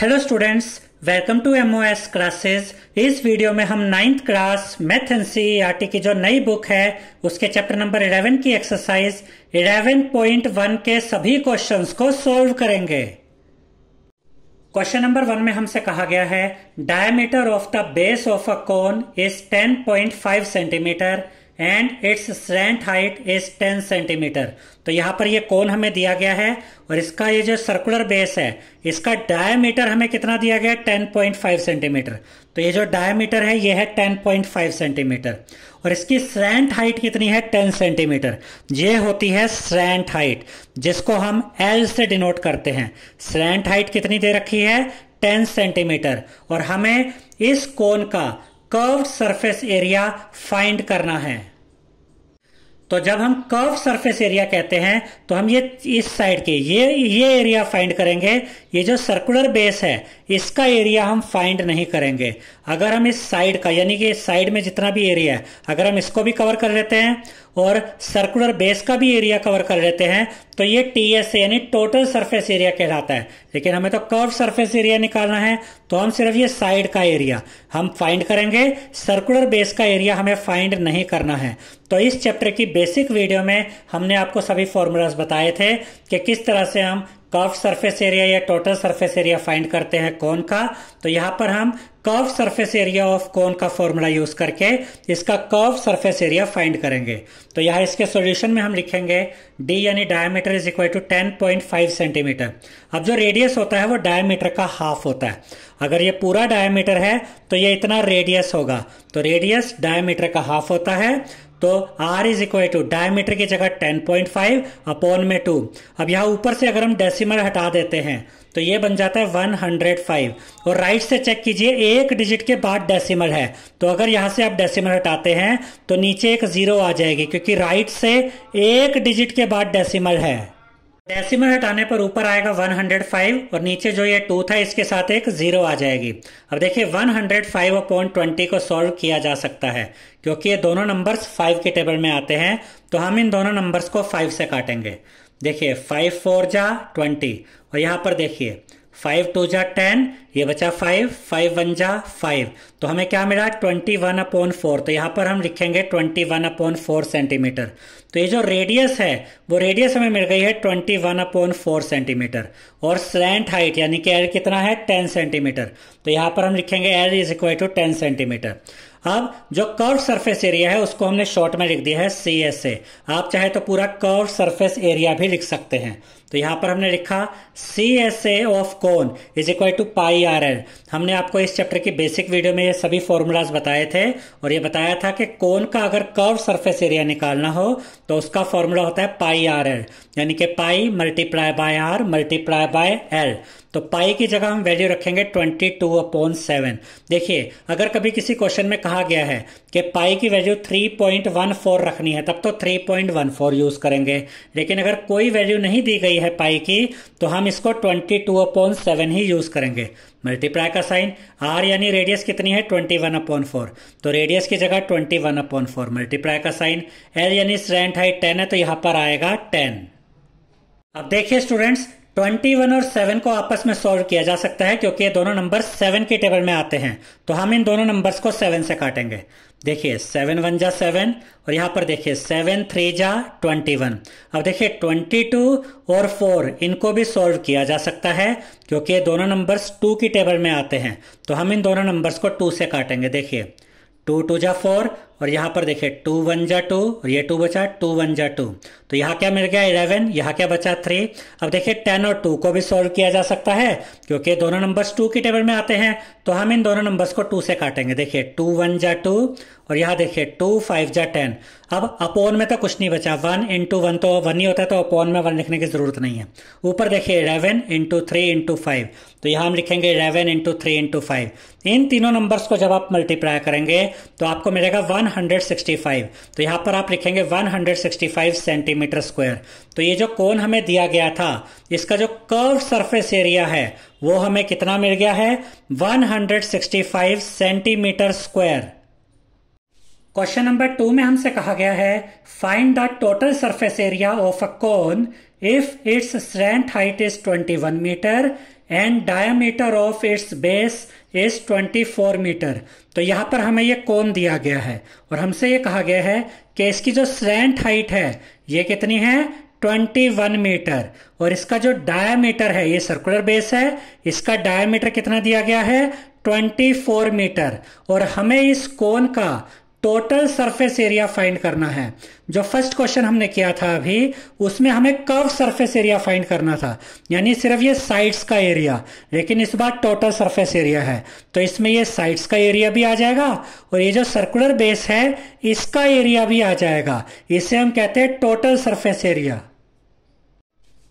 hello students welcome to M classes S इस video में हम ninth class math N C की जो नई बुक है उसके चैप्टर नंबर 11 की एक्सरसाइज 11.1 के सभी क्वेश्चंस को सॉल्व करेंगे क्वेश्चन नंबर वन में हमसे कहा गया है diameter of the base of a cone is 10.5 centimeter and it's slant height is 10 centimetre तो यहाँ पर ये कोन हमें दिया गया है और इसका ये जो सर्कुलर बेस है इसका डायमीटर हमें कितना दिया गया पॉइंट 10.5 सेंटीमीटर तो ये जो डायमीटर है ये है 10.5 सेंटीमीटर और इसकी स्लैंट हाइट कितनी है 10 सेंटीमीटर ये होती है स्लैंट हाइट जिसको हम एल से डिनोट करते हैं स्लैंट हाइट कितनी दे रखी है 10 सेंटीमीटर और हमें इस कोन का कर्व सरफेस एरिया फाइंड करना है तो जब हम कर्व सरफेस एरिया कहते हैं तो हम ये इस साइड के ये ये एरिया फाइंड करेंगे ये जो सर्कुलर बेस है इसका एरिया हम फाइंड नहीं करेंगे अगर हम इस साइड का यानी कि साइड में जितना भी एरिया है अगर हम इसको भी कवर कर लेते हैं और सर्कुलर बेस का भी एरिया कवर कर लेते हैं तो ये टी एस यानी टोटल सरफेस एरिया कहलाता है लेकिन हमें तो कर्व सरफेस एरिया निकालना है तो हम सिर्फ ये साइड का एरिया हम फाइंड करेंगे सर्कुलर बेस का एरिया हमें फाइंड नहीं करना है तो इस चैप्टर की बेसिक वीडियो में हमने आपको सभी फॉर्मूलाज बताए थे कि किस तरह से हम कर्व सरफेस एरिया या टोटल सरफेस एरिया फाइंड करते हैं कौन का तो यहां पर हम कर्व सरफेस एरिया ऑफ कौन का फॉर्मूला यूज करके इसका कर्व सरफेस एरिया फाइंड करेंगे तो यहाँ इसके सॉल्यूशन में हम लिखेंगे डी यानी diameter is equal to ten point five centimeter अब जो रेडियस होता है वो डायमीटर का हाफ होता है अगर ये पूरा डायमीटर है तो ये इतना रेडियस होगा तो रेडियस डायमीटर का हाफ होता है तो R is equal to diameter की जगह टेन पॉइंट फाइव अपॉन में टू अब यहाँ ऊपर से अगर हम डेसिमल हटा देते हैं तो ये बन जाता है वन हंड्रेड फाइव और राइट से चेक कीजिए एक डिजिट के बाद डेसिमल है तो अगर यहां से आप डेसिमल हटाते हैं तो नीचे एक ज़ीरो आ जाएगी क्योंकि राइट से एक डिजिट के बाद डेसिमल है डेसिमल हटाने पर ऊपर आएगा 105 और नीचे जो ये टू था इसके साथ एक ज़ीरो आ जाएगी अब देखिए 105 हंड्रेड फाइव अपॉन ट्वेंटी को सॉल्व किया जा सकता है क्योंकि ये दोनों नंबर्स 5 के टेबल में आते हैं तो हम इन दोनों नंबर्स को 5 से काटेंगे देखिए फाइव फोर जा ट्वेंटी और यहाँ पर देखिए फाइव टू जा टेन ये बचा फाइव फाइव वन जा फाइव तो हमें क्या मिला ट्वेंटी वन अपॉन फोर तो यहाँ पर हम लिखेंगे twenty one upon four centimeter तो ये जो रेडियस है वो रेडियस हमें मिल गई है twenty one upon four centimeter और स्लैंट हाइट यानी कि एल कितना है टेन सेंटीमीटर तो यहाँ पर हम लिखेंगे L is equal to ten centimeter अब जो कर्व सरफेस एरिया है उसको हमने शॉर्ट में लिख दिया है सी एस ए आप चाहे तो पूरा कर्व सरफेस एरिया भी लिख सकते हैं तो यहां पर हमने लिखा C S A of cone is equal to pi are L हमने आपको इस चैप्टर की बेसिक वीडियो में ये सभी फॉर्मूलाज बताए थे और ये बताया था कि कोन का अगर कर्व सरफेस एरिया निकालना हो तो उसका फॉर्मूला होता है पाई आर एल यानी कि pi multiply by R multiply by L तो पाई की जगह हम वैल्यू रखेंगे ट्वेंटी टू अपॉन सेवन देखिए अगर कभी किसी क्वेश्चन में कहा गया है कि पाई की वैल्यू 3.14 रखनी है तब तो 3.14 यूज करेंगे लेकिन अगर कोई वैल्यू नहीं दी गई है पाई की तो हम इसको 22 टू अपॉन सेवन ही यूज करेंगे मल्टीप्लाई का साइन आर यानी रेडियस कितनी है 21 अपॉन फोर तो रेडियस की जगह 21 अपॉन फोर मल्टीप्लाई का साइन एल यानी स्ट्रेंथ हाइट टेन है तो यहां पर आएगा टेन अब देखिए स्टूडेंट्स 21 और 7 को आपस में सॉल्व किया जा सकता है क्योंकि ये दोनों नंबर 7 के टेबल में आते हैं तो हम इन दोनों नंबर्स को 7 से काटेंगे देखिए सेवन वन जा सेवन और यहाँ पर देखिए सेवन थ्री जा ट्वेंटी वन अब देखिए ट्वेंटी टू और फोर इनको भी सॉल्व किया जा सकता है क्योंकि ये दोनों नंबर्स टू की टेबल में आते हैं तो हम इन दोनों नंबर्स को टू से काटेंगे देखिए टू टू जा फोर और यहाँ पर देखिए टू वन जा टू और ये टू बचा टू वन जा टू तो यहाँ क्या मिल गया इलेवन यहाँ क्या बचा थ्री अब देखिए टेन और टू को भी सॉल्व किया जा सकता है क्योंकि दोनों नंबर्स टू की टेबल में आते हैं तो हम इन दोनों नंबर्स को टू से काटेंगे देखिए टू वन जा टू और यहाँ देखिए टू फाइव जा टेन अब अपोन में तो कुछ नहीं बचा वन इंटू वन तो वन ही होता है तो अपोन में वन लिखने की ज़रूरत नहीं है ऊपर देखिए eleven into three into five तो यहाँ हम लिखेंगे eleven into three into five इन तीनों नंबर्स को जब आप मल्टीप्लाई करेंगे तो आपको मिलेगा वन 165 तो यहाँ पर आप लिखेंगे 165 सेंटीमीटर स्क्वायर तो ये जो कोन हमें दिया गया था इसका जो कर्व सरफेस एरिया है वो हमें कितना मिल गया है 165 centimeter square question number two में हमसे कहा गया है find the total surface area of a cone if it's strength height is 21 meter and diameter of its base is twenty four meter तो यहाँ पर हमें ये कोन दिया गया है और हमसे ये कहा गया है कि इसकी जो स्लेंट हाइट है ये कितनी है 21 मीटर और इसका जो डायमीटर है ये सर्कुलर बेस है इसका डायमीटर कितना दिया गया है 24 मीटर और हमें इस कोन का टोटल सरफेस एरिया फाइंड करना है जो फर्स्ट क्वेश्चन हमने किया था अभी उसमें हमें कर्व सरफेस एरिया फाइंड करना था यानी सिर्फ ये साइड्स का एरिया लेकिन इस बार टोटल सरफेस एरिया है तो इसमें ये साइड्स का एरिया भी आ जाएगा और ये जो सर्कुलर बेस है इसका एरिया भी आ जाएगा इसे हम कहते हैं टोटल सर्फेस एरिया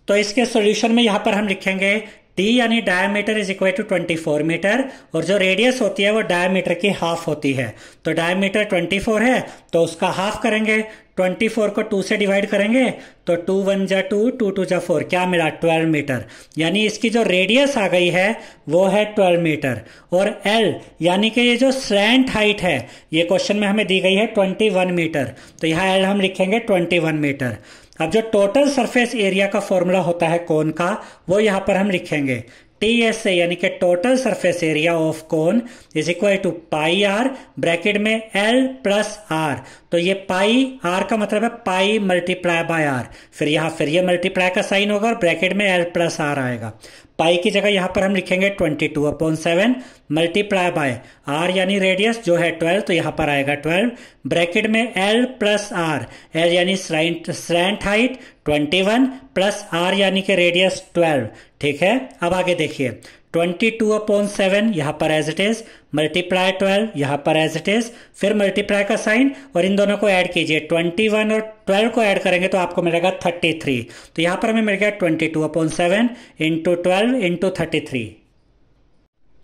तो इसके सोल्यूशन में यहां पर हम लिखेंगे डी यानी diameter is equal to 24 meter और जो रेडियस होती है वो डायमीटर की हाफ होती है तो डायमीटर 24 है तो उसका हाफ करेंगे 24 को 2 से डिवाइड करेंगे तो 2 वन जा टू टू टू जा फोर क्या मिला 12 मीटर यानी इसकी जो रेडियस आ गई है वो है 12 मीटर और एल यानी कि ये जो स्लैंट हाइट है ये क्वेश्चन में हमें दी गई है 21 मीटर तो यहाँ एल हम लिखेंगे 21 मीटर अब जो टोटल सरफेस एरिया का फॉर्मूला होता है कोन का वो यहाँ पर हम लिखेंगे टी एस ए यानी कि total surface area of cone is equal to pi R bracket में एल प्लस आर तो ये पाई आर का मतलब है पाई मल्टीप्लाई बाय आर फिर यहां फिर ये मल्टीप्लाई का साइन होगा और ब्रैकेट में एल प्लस आर आएगा पाई की जगह यहाँ पर हम लिखेंगे twenty two upon seven multiply by R यानी रेडियस जो है ट्वेल्व तो यहाँ पर आएगा ट्वेल्व ब्रैकेट में एल प्लस आर एल यानी slant height twenty one plus R यानी के रेडियस ट्वेल्व ठीक है अब आगे देखिए ट्वेंटी टू अपॉन सेवन यहाँ पर as it is multiply twelve यहाँ पर एज इट इज फिर मल्टीप्लाई का साइन और इन दोनों को ऐड कीजिए ट्वेंटी वन और ट्वेल्व को ऐड करेंगे तो आपको मिलेगा थर्टी थ्री तो यहाँ पर हमें मिल गया twenty two upon seven into twelve into thirty three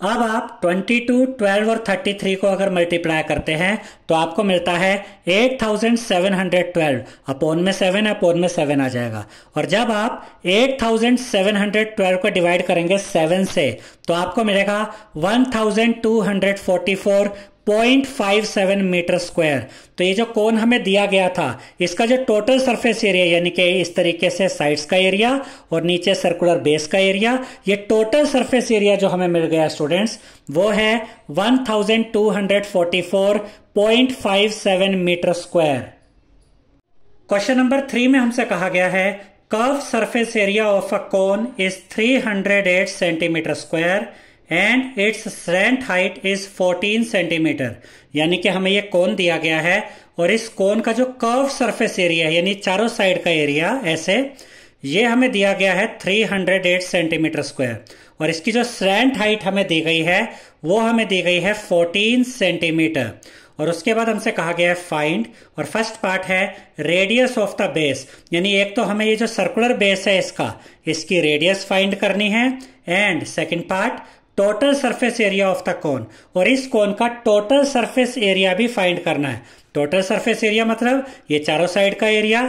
अब आप 22, 12 और 33 को अगर मल्टीप्लाई करते हैं तो आपको मिलता है 8712 अपॉन में 7 अपॉन में 7 आ जाएगा और जब आप 8712 को डिवाइड करेंगे 7 से तो आपको मिलेगा 1244 0.57 मीटर स्क्वायर तो ये जो कोन हमें दिया गया था इसका जो टोटल सरफेस एरिया यानी कि इस तरीके से साइड्स का एरिया और नीचे सर्कुलर बेस का एरिया ये टोटल सरफेस एरिया जो हमें मिल गया स्टूडेंट्स वो है 1244.57 meter square question number three में हमसे कहा गया है curve surface area of a cone is 308 centimeter square and it's slant height is 14 centimeter यानी कि हमें ये कोन दिया गया है और इस कोन का जो कर्व सरफेस एरिया है यानी चारों साइड का एरिया ऐसे ये हमें दिया गया है 308 सेंटीमीटर स्क्वायर और इसकी जो स्रेंट हाइट हमें दी गई है वो हमें दी गई है 14 सेंटीमीटर और उसके बाद हमसे कहा गया है फाइंड और फर्स्ट पार्ट है रेडियस ऑफ द बेस यानी एक तो हमें ये जो सर्कुलर बेस है इसका इसकी रेडियस फाइंड करनी है and second part total surface area of the cone और इस कोन का टोटल सरफेस एरिया भी फाइंड करना है टोटल सरफेस एरिया मतलब ये चारों साइड का एरिया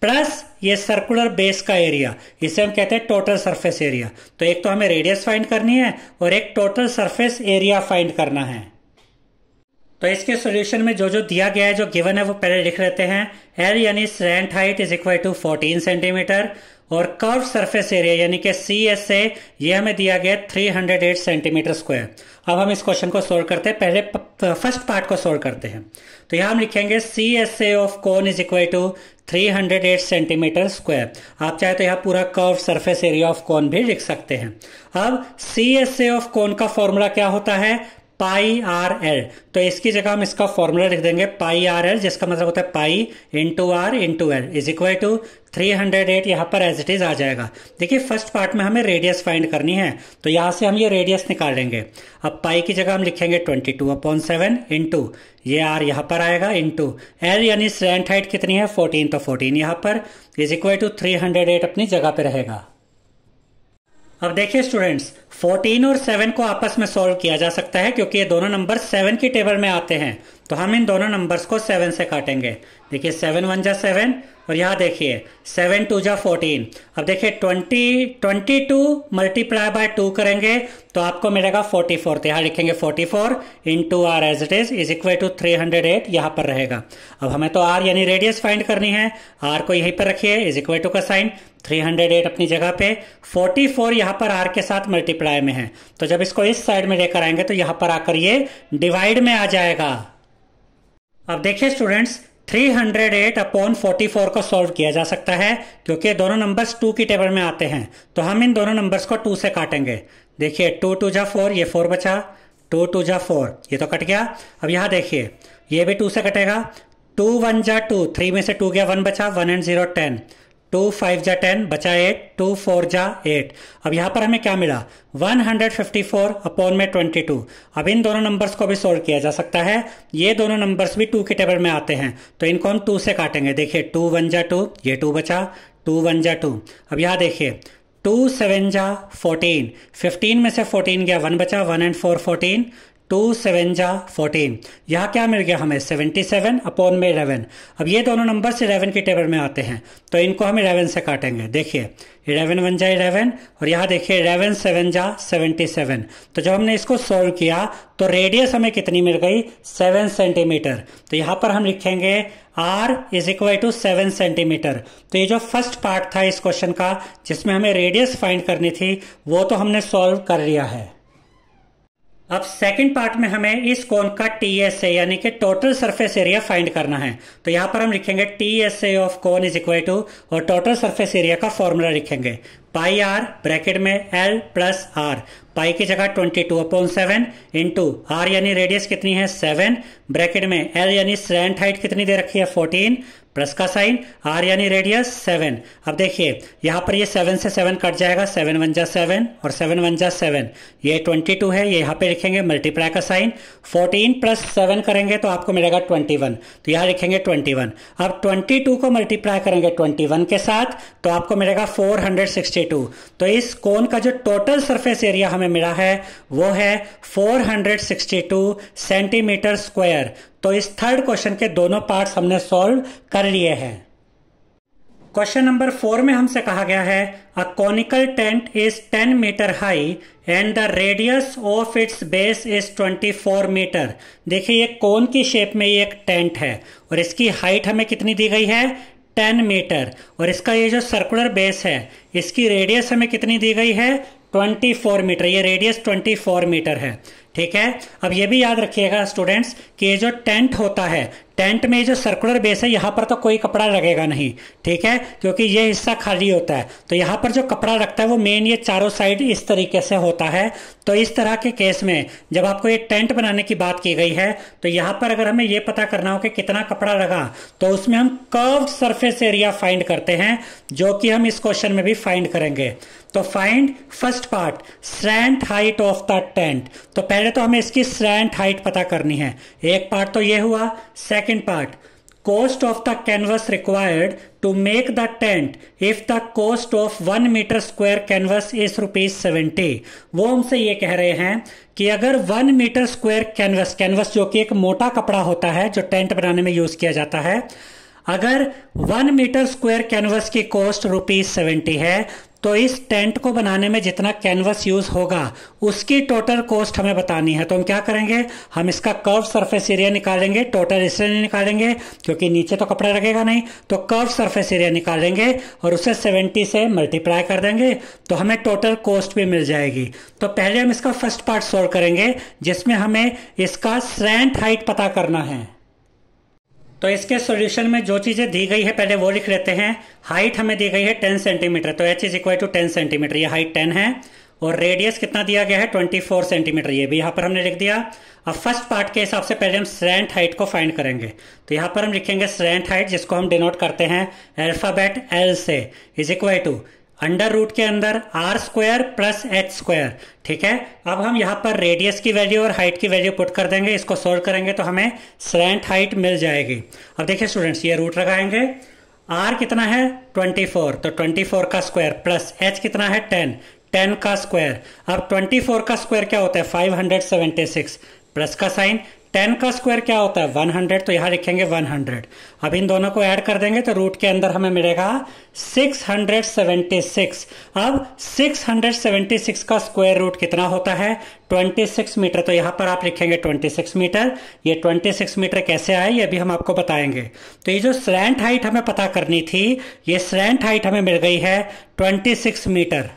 प्लस ये सर्कुलर बेस का एरिया इसे हम कहते हैं टोटल सरफेस एरिया तो एक तो हमें रेडियस फाइंड करनी है और एक टोटल सरफेस एरिया फाइंड करना है तो इसके सोल्यूशन में जो जो दिया गया है जो गिवन है वो पहले लिख लेते हैं एल यानी slant height is equal to 14 centimetre और कर्व सरफेस एरिया यानी कि सी एस ए ये हमें दिया गया three hundred eight centimetre square अब हम इस क्वेश्चन को सोल्व करते हैं पहले फर्स्ट पार्ट को सोल्व करते हैं तो यहाँ हम लिखेंगे C S A of cone is equal to three hundred eight centimetre square आप चाहे तो यहाँ पूरा curve surface area of cone भी लिख सकते हैं अब सी एस ए ऑफ कोन का फॉर्मूला क्या होता है पाई आर एल तो इसकी जगह हम इसका फॉर्मूला लिख देंगे पाई आर एल जिसका मतलब होता है pi into R into L is equal to three hundred eight यहाँ पर एज इट इज आ जाएगा देखिए फर्स्ट पार्ट में हमें रेडियस फाइंड करनी है तो यहाँ से हम ये रेडियस निकाल लेंगे अब पाई की जगह हम लिखेंगे twenty two upon seven into ये आर यहाँ पर आएगा इंटू एल यानी स्लैंड हाइट कितनी है फोर्टीन तो फोर्टीन यहाँ पर is equal to three hundred eight अपनी जगह पर रहेगा अब देखिए स्टूडेंट्स 14 और 7 को आपस में सॉल्व किया जा सकता है क्योंकि ये दोनों नंबर 7 की टेबल में आते हैं तो हम इन दोनों नंबर्स को 7 से काटेंगे देखिए 7 वन जा सेवन और यहाँ देखिए सेवन टू जा फोर्टीन अब देखिए twenty twenty two multiply by two करेंगे तो आपको मिलेगा फोर्टी फोर तो यहाँ लिखेंगे forty four into R as it is is equal to three hundred eight यहाँ पर रहेगा अब हमें तो आर यानी रेडियस फाइंड करनी है आर को यहीं पर रखिए इज इक्वल टू का साइन थ्री हंड्रेड एट अपनी जगह पे फोर्टी फोर यहाँ पर आर के साथ मल्टीप्लाई में है तो जब इसको इस साइड में लेकर आएंगे तो यहाँ पर आकर ये डिवाइड में आ जाएगा अब देखिए स्टूडेंट्स 308 अपॉन 44 को सॉल्व किया जा सकता है क्योंकि दोनों नंबर्स टू की टेबल में आते हैं तो हम इन दोनों नंबर्स को टू से काटेंगे देखिए टू टू जा फोर ये फोर बचा टू टू जा फोर ये तो कट गया अब यहाँ देखिए ये भी टू से कटेगा टू वन जा टू थ्री में से टू गया वन बचा one and zero ten two five जा टेन बचा एट टू फोर जा एट अब यहां पर हमें क्या मिला one hundred fifty four upon में टू अब इन दोनों नंबर्स को भी सोल्व किया जा सकता है ये दोनों नंबर्स भी टू के टेबल में आते हैं तो इनको हम टू से काटेंगे देखिए टू वन जा टू ये टू बचा टू वन जा टू अब यहां देखिए टू सेवन जा फोर्टीन फिफ्टीन में से फोर्टीन गया वन बचा one and four fourteen two seven जा फोर्टीन यहाँ क्या मिल गया हमें सेवेंटी सेवन अपॉन में इलेवन अब ये दोनों नंबर इलेवन के टेबल में आते हैं तो इनको हम इलेवन से काटेंगे देखिए इलेवन वन जा इलेवन और यहाँ देखिए इलेवन सेवन जा सेवेंटी सेवन तो जब हमने इसको सॉल्व किया तो रेडियस हमें कितनी मिल गई सेवन सेंटीमीटर तो यहाँ पर हम लिखेंगे R is equal to seven centimetre तो ये जो फर्स्ट पार्ट था इस क्वेश्चन का जिसमें हमें रेडियस फाइंड करनी थी वो तो हमने सॉल्व कर लिया है अब सेकंड पार्ट में हमें इस कोन का टी एस ए यानी कि टोटल सरफेस एरिया फाइंड करना है तो यहां पर हम लिखेंगे T S A of cone is equal to और टोटल सरफेस एरिया का फॉर्मूला लिखेंगे पाई आर ब्रैकेट में एल प्लस आर पाई की जगह twenty two upon seven into are यानी रेडियस कितनी है सेवन ब्रैकेट में एल यानी स्लैंड हाइट कितनी दे रखी है फोर्टीन प्लस का साइन आर यानी रेडियस सेवन अब देखिए यहाँ पर ये सेवन से सेवन कट जाएगा सेवन वन जा सेवन और सेवन वन जा सेवन ये ट्वेंटी टू है ये यहाँ पे लिखेंगे मल्टीप्लाई का साइन फोर्टीन प्लस सेवन करेंगे तो आपको मिलेगा ट्वेंटी वन तो यहाँ लिखेंगे ट्वेंटी वन अब ट्वेंटी टू को मल्टीप्लाई करेंगे ट्वेंटी वन के साथ तो आपको मिलेगा फोर हंड्रेड सिक्सटी टू तो इस कोन का जो टोटल सरफेस एरिया हमें मिला है वो है four hundred sixty two centimetre square तो इस थर्ड क्वेश्चन के दोनों पार्ट्स हमने सॉल्व कर लिए हैं क्वेश्चन नंबर फोर में हमसे कहा गया है a conical tent is ten metre high and the radius of its base is twenty four metre देखिए ये कोन की शेप में ये एक टेंट है और इसकी हाइट हमें कितनी दी गई है टेन मीटर और इसका ये जो सर्कुलर बेस है इसकी रेडियस हमें कितनी दी गई है ट्वेंटी फोर मीटर ये रेडियस ट्वेंटी फोर मीटर है ठीक है अब ये भी याद रखिएगा स्टूडेंट्स कि ये जो टेंट होता है टेंट में जो सर्कुलर बेस है यहाँ पर तो कोई कपड़ा लगेगा नहीं ठीक है क्योंकि ये हिस्सा खाली होता है तो यहाँ पर जो कपड़ा रखता है वो मेन ये चारों साइड इस तरीके से होता है तो इस तरह के केस में जब आपको ये टेंट बनाने की बात की गई है तो यहाँ पर अगर हमें ये पता करना हो कि कितना कपड़ा लगा तो उसमें हम कर्व सरफेस एरिया फाइंड करते हैं जो कि हम इस क्वेश्चन में भी फाइंड करेंगे तो find first part slant height of the tent तो पहले तो हमें इसकी स्रैंट हाइट पता करनी है एक पार्ट तो ये हुआ second second part cost of the canvas required to make the tent if the cost of one metre square canvas is rupees seventy वो हमसे ये कह रहे हैं कि अगर one metre square canvas canvas जो कि एक मोटा कपड़ा होता है जो टेंट बनाने में यूज किया जाता है अगर वन मीटर स्क्वायर कैनवस की कॉस्ट रुपीज सेवेंटी है तो इस टेंट को बनाने में जितना कैनवस यूज़ होगा उसकी टोटल कॉस्ट हमें बतानी है तो हम क्या करेंगे हम इसका कर्व सरफेस एरिया निकालेंगे टोटल इसलिए नहीं निकालेंगे क्योंकि नीचे तो कपड़ा लगेगा नहीं तो कर्व सरफेस एरिया निकालेंगे और उसे 70 से मल्टीप्लाई कर देंगे तो हमें टोटल कॉस्ट भी मिल जाएगी तो पहले हम इसका फर्स्ट पार्ट सोल्व करेंगे जिसमें हमें इसका स्रेंट हाइट पता करना है तो इसके सॉल्यूशन में जो चीज़ें दी गई है पहले वो लिख लेते हैं हाइट हमें दी गई है 10 सेंटीमीटर तो H is equal to 10 centimetre ये हाइट 10 है और रेडियस कितना दिया गया है 24 सेंटीमीटर ये भी यहां पर हमने लिख दिया अब फर्स्ट पार्ट के हिसाब से पहले हम स्रेंट हाइट को फाइंड करेंगे तो यहां पर हम लिखेंगे स्रेंट हाइट जिसको हम डिनोट करते हैं एल्फाबेट एल से is equal to under root के अंदर R square plus H square ठीक है अब हम यहाँ पर रेडियस की वैल्यू और हाइट की वैल्यू पुट कर देंगे इसको सोल्व करेंगे तो हमें स्लेंट हाइट मिल जाएगी अब देखिए स्टूडेंट्स ये रूट लगाएंगे आर कितना है 24 तो 24 का स्क्वायर प्लस एच कितना है 10 10 का स्क्वायर अब 24 का स्क्वायर क्या होता है 576 प्लस का साइन टेन का स्क्वायर क्या होता है वन हंड्रेड तो यहाँ लिखेंगे वन हंड्रेड अब इन दोनों को ऐड कर देंगे तो रूट के अंदर हमें मिलेगा सिक्स हंड्रेड सेवेंटी सिक्स अब सिक्स हंड्रेड सेवेंटी सिक्स का स्क्वायर रूट कितना होता है ट्वेंटी सिक्स मीटर तो यहाँ पर आप लिखेंगे ट्वेंटी सिक्स मीटर ये ट्वेंटी सिक्स मीटर कैसे आए ये भी हम आपको बताएंगे तो ये जो स्लैंट हाइट हमें पता करनी थी ये स्लैंट हाइट हमें मिल गई है ट्वेंटी सिक्स मीटर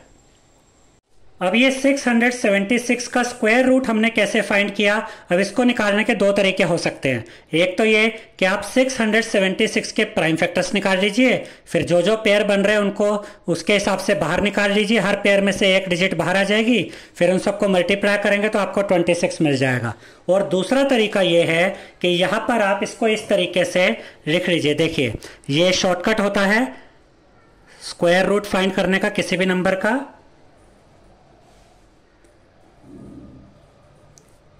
अब ये 676 का स्क्वायर रूट हमने कैसे फाइंड किया अब इसको निकालने के दो तरीके हो सकते हैं एक तो ये कि आप 676 के प्राइम फैक्टर्स निकाल लीजिए फिर जो जो पेयर बन रहे हैं उनको उसके हिसाब से बाहर निकाल लीजिए हर पेयर में से एक डिजिट बाहर आ जाएगी फिर उन सबको मल्टीप्लाई करेंगे तो आपको 26 मिल जाएगा और दूसरा तरीका ये है कि यहाँ पर आप इसको इस तरीके से लिख लीजिए देखिए ये शॉर्टकट होता है स्क्वायर रूट फाइंड करने का किसी भी नंबर का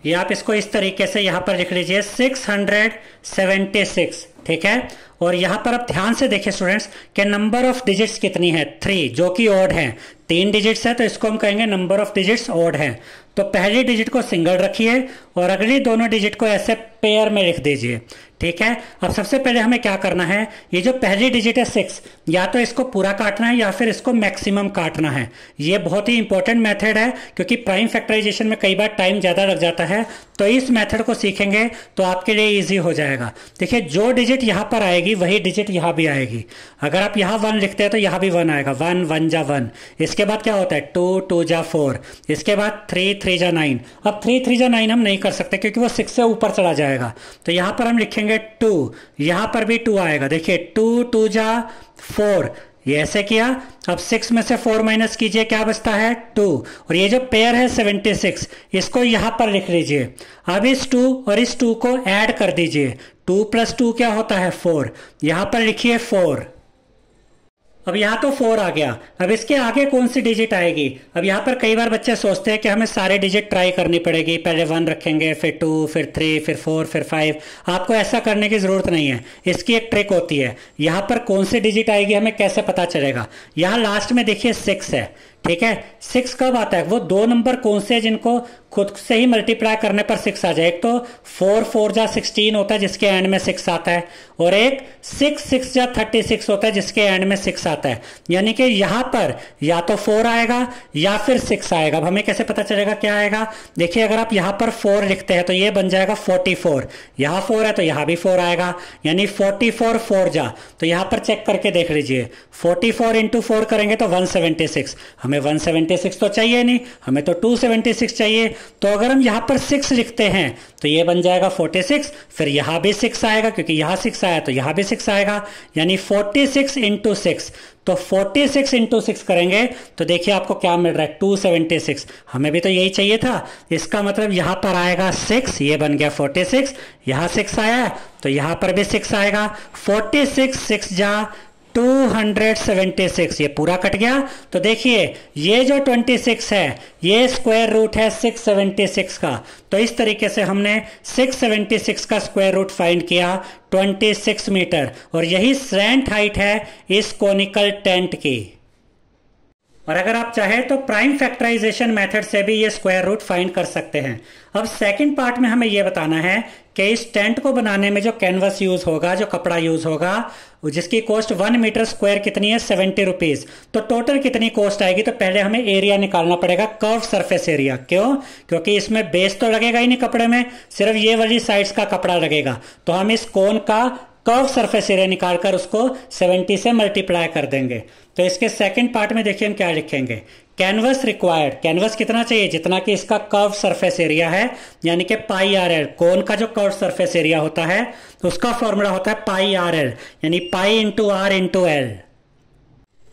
ये आप इसको इस तरीके से यहाँ पर लिख लीजिए 676 ठीक है और यहाँ पर आप ध्यान से देखिए स्टूडेंट्स कि नंबर ऑफ डिजिट्स कितनी है थ्री जो कि ऑड है तीन डिजिट्स है तो इसको हम कहेंगे नंबर ऑफ डिजिट्स ऑड है तो पहली डिजिट को सिंगल रखिए और अगली दोनों डिजिट को ऐसे पेयर में लिख दीजिए ठीक है अब सबसे पहले हमें क्या करना है ये जो पहली डिजिट है सिक्स या तो इसको पूरा काटना है या फिर इसको मैक्सिमम काटना है ये बहुत ही इंपॉर्टेंट मेथड है क्योंकि प्राइम फैक्टराइजेशन में कई बार टाइम ज़्यादा लग जाता है तो इस मेथड को सीखेंगे तो आपके लिए इजी हो जाएगा देखिए जो डिजिट यहां पर आएगी वही डिजिट यहां भी आएगी अगर आप यहां वन लिखते हैं तो यहां भी वन आएगा वन वन जा वन इसके बाद क्या होता है टू टू जा फोर इसके बाद थ्री थ्री जा नाइन अब थ्री थ्री जा नाइन हम नहीं कर कर सकते क्योंकि वो सिक्स से ऊपर चला जाएगा तो यहाँ पर हम लिखेंगे टू यहाँ पर भी टू आएगा देखिए टू टू जा फोर ये ऐसे किया अब सिक्स में से फोर माइनस कीजिए क्या बचता है टू और ये जो पेयर है सेवेंटी सिक्स इसको यहाँ पर लिख लीजिए अब इस टू और इस टू को ऐड कर दीजिए टू प्लस टू क्या होता है फोर यहाँ पर लिखिए फोर अब यहाँ तो फोर आ गया अब इसके आगे कौन सी डिजिट आएगी अब यहाँ पर कई बार बच्चे सोचते हैं कि हमें सारे डिजिट ट्राई करनी पड़ेगी पहले वन रखेंगे फिर टू फिर थ्री फिर फोर फिर फाइव आपको ऐसा करने की ज़रूरत नहीं है इसकी एक ट्रिक होती है यहाँ पर कौन सी डिजिट आएगी हमें कैसे पता चलेगा यहाँ लास्ट में देखिए सिक्स है ठीक है सिक्स कब आता है वो दो नंबर कौन से जिनको खुद से ही मल्टीप्लाई करने पर सिक्स आ जाए एक तो फोर फोर जा सिक्सटीन होता है जिसके एंड में सिक्स आता है और एक सिक्स सिक्स जा थर्टी सिक्स होता है जिसके एंड में सिक्स आता है यानी कि यहां पर या तो फोर आएगा या फिर सिक्स आएगा अब हमें कैसे पता चलेगा क्या आएगा देखिए अगर आप यहां पर फोर लिखते हैं तो ये बन जाएगा फोर्टी फोर यहाँ फोर है तो यहां भी फोर आएगा यानी फोर्टी फोर फोर जा तो यहां पर चेक करके देख लीजिए फोर्टी फोर इंटू फोर करेंगे तो वन सेवेंटी सिक्स हमें 176 तो चाहिए नहीं हमें तो 276 चाहिए तो अगर हम यहाँ पर 6 लिखते हैं तो ये बन जाएगा 46 फिर यहाँ भी 6 आएगा क्योंकि यहाँ 6 आया तो यहाँ भी 6 आएगा यानी 46 सिक्स इंटू तो 46 सिक्स इंटू करेंगे तो देखिए आपको क्या मिल रहा है 276 हमें भी तो यही चाहिए था इसका मतलब यहाँ पर आएगा 6 ये बन गया 46 सिक्स यहाँ सिक्स आया तो यहाँ पर भी सिक्स आएगा 46 सिक्स जा 276 ये पूरा कट गया तो देखिए ये जो 26 है ये स्क्वायर रूट है 676 का तो इस तरीके से हमने 676 का स्क्वायर रूट फाइंड किया 26 मीटर और यही सेंट हाइट है इस कोनिकल टेंट की और अगर आप चाहे तो प्राइम फैक्टराइजेशन मेथड से भी ये स्क्वायर रूट फाइंड कर सकते हैं अब सेकंड पार्ट में हमें यह बताना है कि इस टेंट को बनाने में जो कैनवस यूज़ होगा जो कपड़ा यूज़ होगा जिसकी कॉस्ट वन मीटर स्क्वायर कितनी है सेवेंटी रुपीज़ तो टोटल कितनी कॉस्ट आएगी तो पहले हमें एरिया निकालना पड़ेगा कर्व सरफेस एरिया क्यों क्योंकि इसमें बेस तो लगेगा ही नहीं कपड़े में सिर्फ ये वाली साइड्स का कपड़ा लगेगा तो हम इस कोन का कर्व सरफेस एरिया निकाल कर उसको 70 से मल्टीप्लाई कर देंगे तो इसके सेकंड पार्ट में देखिए हम क्या लिखेंगे कैनवस रिक्वायर्ड कैनवस कितना चाहिए जितना कि इसका कर्व सरफेस एरिया है यानी कि पाई आर एल कोन का जो कर्व सरफेस एरिया होता है तो उसका फॉर्मूला होता है पाई आर एल यानी pi into R into L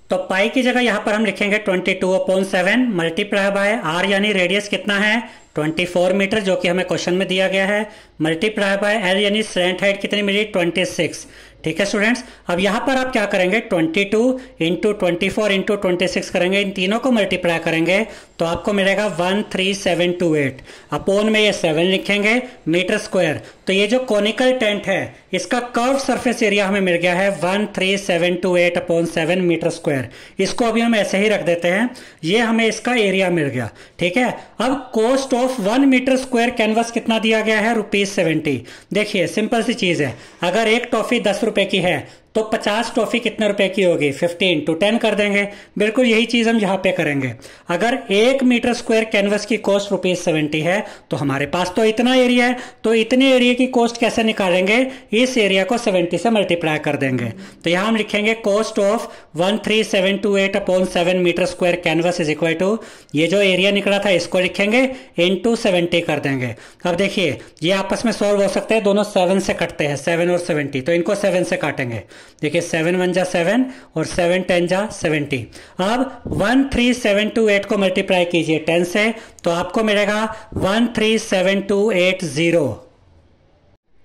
तो पाई की जगह यहां पर हम लिखेंगे twenty two upon seven multiply by R यानी रेडियस कितना है 24 मीटर जो कि हमें क्वेश्चन में दिया गया है मल्टीप्लाई बाय एल यानी स्टैंड हाइट कितनी मिली 26 ठीक है स्टूडेंट्स अब यहाँ पर आप क्या करेंगे 22 two into twenty four into twenty six करेंगे इन तीनों को मल्टीप्लाई करेंगे तो आपको मिलेगा 13728 अपोन में ये 7 लिखेंगे मीटर स्क्वायर तो ये जो कॉनिकल टेंट है इसका कर्व सरफेस एरिया हमें मिल गया है 13728 अपॉन सेवन मीटर स्क्वायर इसको अभी हम ऐसे ही रख देते हैं ये हमें इसका एरिया मिल गया ठीक है अब cost of one metre square canvas कितना दिया गया है रुपीज सेवेंटी देखिए सिंपल सी चीज़ है अगर एक टॉफी दस रुपए की है तो पचास टॉफ़ी कितने रुपए की होगी फिफ्टीन टू टेन कर देंगे बिल्कुल यही चीज़ हम यहाँ पे करेंगे अगर एक मीटर स्क्वायर कैनवस की कॉस्ट रुपीज़ सेवेंटी है तो हमारे पास तो इतना एरिया है तो इतने एरिया की कॉस्ट कैसे निकालेंगे इस एरिया को सेवेंटी से मल्टीप्लाई कर देंगे तो यहां हम लिखेंगे cost of one three seven two eight upon seven metre square canvas is equal to ये जो एरिया निकला था इसको लिखेंगे इन टू सेवेंटी कर देंगे अब देखिए ये आपस में सॉल्व हो सकते हैं दोनों सेवन से कटते हैं सेवन और सेवेंटी तो इनको सेवन से काटेंगे देखिए सेवन वन जा सेवन और सेवन टेन जा सेवेंटी अब one three seven two eight को मल्टीप्लाई कीजिए टेन से तो आपको मिलेगा one three seven two eight zero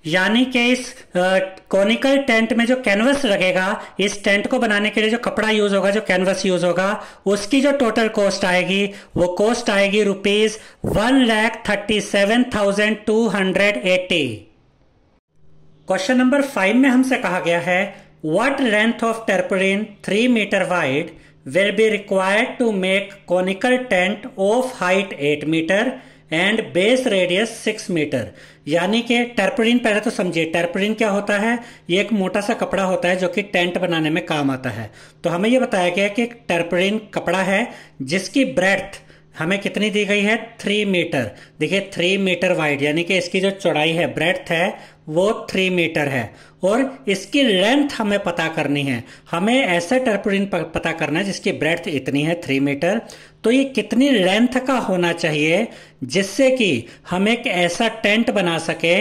यानी कि इस कॉनिकल टेंट में जो कैनवस लगेगा इस टेंट को बनाने के लिए जो कपड़ा यूज होगा जो कैनवस यूज होगा उसकी जो टोटल कॉस्ट आएगी वो कॉस्ट आएगी rupees one lakh thirty seven thousand two hundred eighty question number five में हमसे कहा गया है What length of tarpaulin 3 meter wide will be required to make conical tent of height 8 meter and base radius six metre यानी कि टर्परिन पहले तो समझिए टर्परिन क्या होता है ये एक मोटा सा कपड़ा होता है जो कि टेंट बनाने में काम आता है तो हमें ये बताया गया कि एक टर्परिन कपड़ा है जिसकी ब्रेथ हमें कितनी दी गई है थ्री मीटर देखिए थ्री मीटर वाइड यानी कि इसकी जो चौड़ाई है ब्रेथ है वो थ्री मीटर है और इसकी लेंथ हमें पता करनी है हमें ऐसे टर्पोलिन पता करना है जिसकी ब्रेथ इतनी है थ्री मीटर तो ये कितनी लेंथ का होना चाहिए जिससे कि हम एक ऐसा टेंट बना सके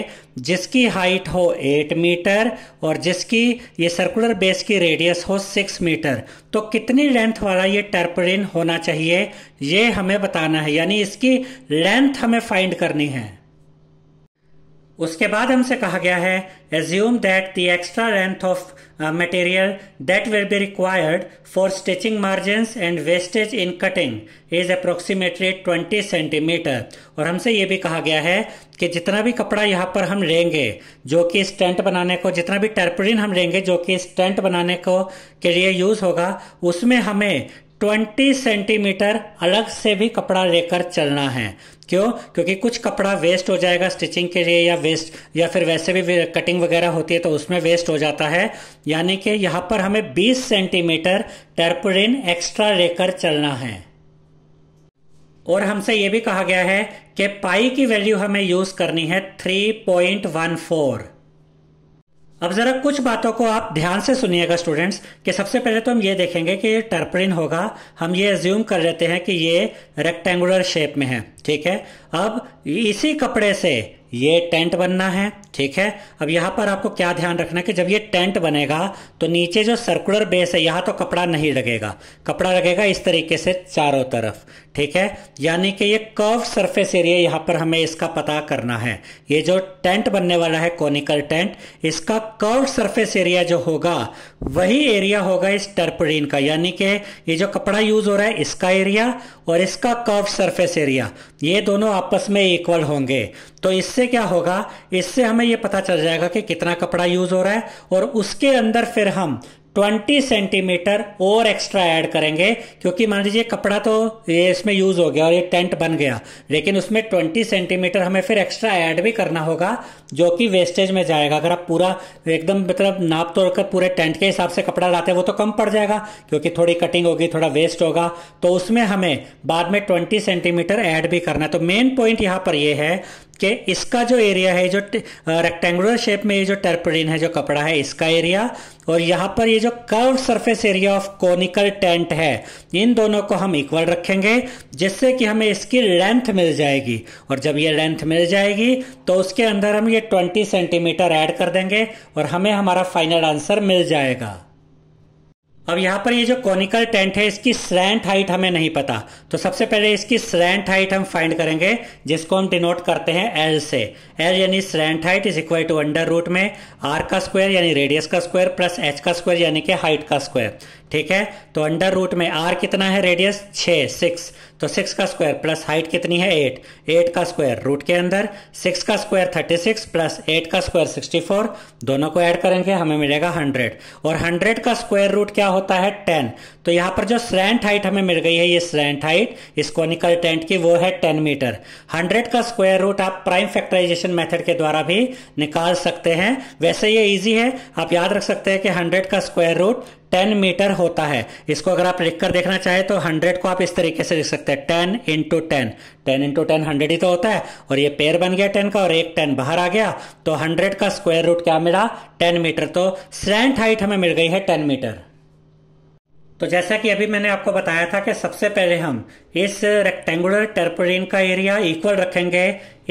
जिसकी हाइट हो 8 मीटर और जिसकी ये सर्कुलर बेस की रेडियस हो 6 मीटर तो कितनी लेंथ वाला ये टर्परिन होना चाहिए ये हमें बताना है यानी इसकी लेंथ हमें फाइंड करनी है उसके बाद हमसे कहा गया है assume that the extra length of material that will be required for stitching margin and wastage in cutting is approximately twenty centimetre और हमसे ये भी कहा गया है कि जितना भी कपड़ा यहाँ पर हम लेंगे जो कि स्टेंट बनाने को जितना भी टर्परिन हम लेंगे जो कि स्टेंट बनाने को के लिए यूज़ होगा उसमें हमें 20 सेंटीमीटर अलग से भी कपड़ा लेकर चलना है क्यों क्योंकि कुछ कपड़ा वेस्ट हो जाएगा स्टिचिंग के लिए या वेस्ट या फिर वैसे भी कटिंग वगैरह होती है तो उसमें वेस्ट हो जाता है यानी कि यहां पर हमें 20 सेंटीमीटर टर्पुरिन एक्स्ट्रा लेकर चलना है और हमसे यह भी कहा गया है कि पाई की वैल्यू हमें यूज़ करनी है 3.14 अब ज़रा कुछ बातों को आप ध्यान से सुनिएगा स्टूडेंट्स कि सबसे पहले तो हम ये देखेंगे कि ये टर्परिन होगा हम ये एज्यूम कर लेते हैं कि ये रेक्टेंगुलर शेप में है ठीक है अब इसी कपड़े से ये टेंट बनना है ठीक है अब यहाँ पर आपको क्या ध्यान रखना है कि जब ये टेंट बनेगा तो नीचे जो सर्कुलर बेस है यहाँ तो कपड़ा नहीं लगेगा कपड़ा लगेगा इस तरीके से चारों तरफ ठीक है यानी कि ये कर्व सरफेस एरिया यहाँ पर हमें इसका पता करना है ये जो टेंट बनने वाला है कॉनिकल टेंट इसका कर्व सरफेस एरिया जो होगा वही एरिया होगा इस टर्परिन का यानी कि ये जो कपड़ा यूज हो रहा है इसका एरिया और इसका कर्व सर्फेस एरिया ये दोनों आपस में इक्वल होंगे तो इससे क्या होगा इससे हमें ये पता चल जाएगा कि कितना कपड़ा यूज़ हो रहा है और उसके अंदर फिर हम 20 सेंटीमीटर और एक्स्ट्रा ऐड करेंगे क्योंकि मान लीजिए कपड़ा तो ये इसमें यूज हो गया और ये टेंट बन गया लेकिन उसमें 20 सेंटीमीटर हमें फिर एक्स्ट्रा ऐड भी करना होगा जो कि वेस्टेज में जाएगा अगर आप पूरा एकदम मतलब नाप तोड़कर पूरे टेंट के हिसाब से कपड़ा लाते हैं वो तो कम पड़ जाएगा क्योंकि थोड़ी कटिंग होगी थोड़ा वेस्ट होगा तो उसमें हमें बाद में ट्वेंटी सेंटीमीटर ऐड भी करना है तो मेन पॉइंट यहाँ पर यह है कि इसका जो एरिया है जो रेक्टेंगुलर शेप में ये जो टर्परिन है जो कपड़ा है इसका एरिया और यहाँ पर ये जो curve surface area of conical tent है इन दोनों को हम इक्वल रखेंगे जिससे कि हमें इसकी लेंथ मिल जाएगी और जब ये लेंथ मिल जाएगी तो उसके अंदर हम ये 20 सेंटीमीटर ऐड कर देंगे और हमें हमारा फाइनल आंसर मिल जाएगा अब यहाँ पर ये जो कॉनिकल टेंट है इसकी स्लैंट हाइट हमें नहीं पता तो सबसे पहले इसकी स्लैंट हाइट हम फाइंड करेंगे जिसको हम डिनोट करते हैं एल से एल यानी slant height is equal to under root में आर का स्क्वायर यानी रेडियस का स्क्वायर प्लस एच का स्क्वायर यानी कि हाइट का स्क्वायर ठीक है तो अंडर रूट में आर कितना है रेडियस छ सिक्स तो सिक्स का स्क्वायर प्लस हाइट कितनी है एट एट का स्क्वायर रूट के अंदर सिक्स का square thirty six plus eight का स्क्वायर सिक्सटी फोर दोनों को ऐड करेंगे हमें मिलेगा हंड्रेड और हंड्रेड का स्क्वायर रूट क्या होता है टेन तो यहाँ पर जो स्लैंट हाइट हमें मिल गई है ये स्लैंट हाइट इस कॉनिकल टेंट की वो है टेन मीटर हंड्रेड का स्क्वायर रूट आप प्राइम फैक्टराइजेशन मेथड के द्वारा भी निकाल सकते हैं वैसे ये ईजी है आप याद रख सकते हैं कि हंड्रेड का स्क्वायर रूट टेन मीटर होता है इसको अगर आप लिख कर देखना चाहें तो हंड्रेड को आप इस तरीके से लिख सकते हैं ten into ten ten into ten hundred ही तो होता है और ये पेयर बन गया टेन का और एक टेन बाहर आ गया तो हंड्रेड का स्क्वायर रूट क्या मिला टेन मीटर तो स्लैंट हाइट हमें मिल गई है टेन मीटर तो जैसा कि अभी मैंने आपको बताया था कि सबसे पहले हम इस रेक्टेंगुलर टेरपोलिन का एरिया इक्वल रखेंगे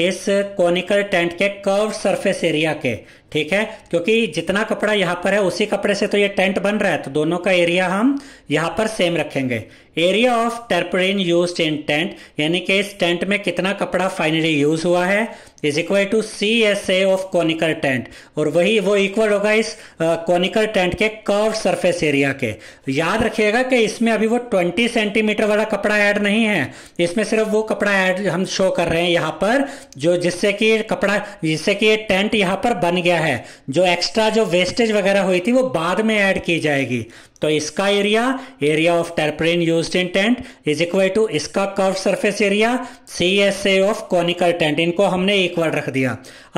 इस कॉनिकल टेंट के कर्व सरफेस एरिया के ठीक है क्योंकि जितना कपड़ा यहां पर है उसी कपड़े से तो ये टेंट बन रहा है तो दोनों का एरिया हम यहाँ पर सेम रखेंगे area of tarpaulin use in tent यानी कि इस टेंट में कितना कपड़ा फाइनली यूज हुआ है is equal to C S A of conical tent और वही वो इक्वल होगा इस कॉनिकल टेंट के कर्व सरफेस एरिया के याद रखिएगा कि इसमें अभी वो 20 सेंटीमीटर वाला कपड़ा ऐड नहीं है इसमें सिर्फ वो कपड़ा ऐड हम शो कर रहे हैं यहाँ पर जो जिससे कि कपड़ा जिससे कि ये टेंट यहाँ पर बन गया है जो एक्स्ट्रा जो वेस्टेज वगैरह हुई थी वो बाद में ऐड की जाएगी तो इसका area area of tarpaulin use in tent is equal to इसका curve surface area C S A of conical tent इनको हमने इक्वल रख दिया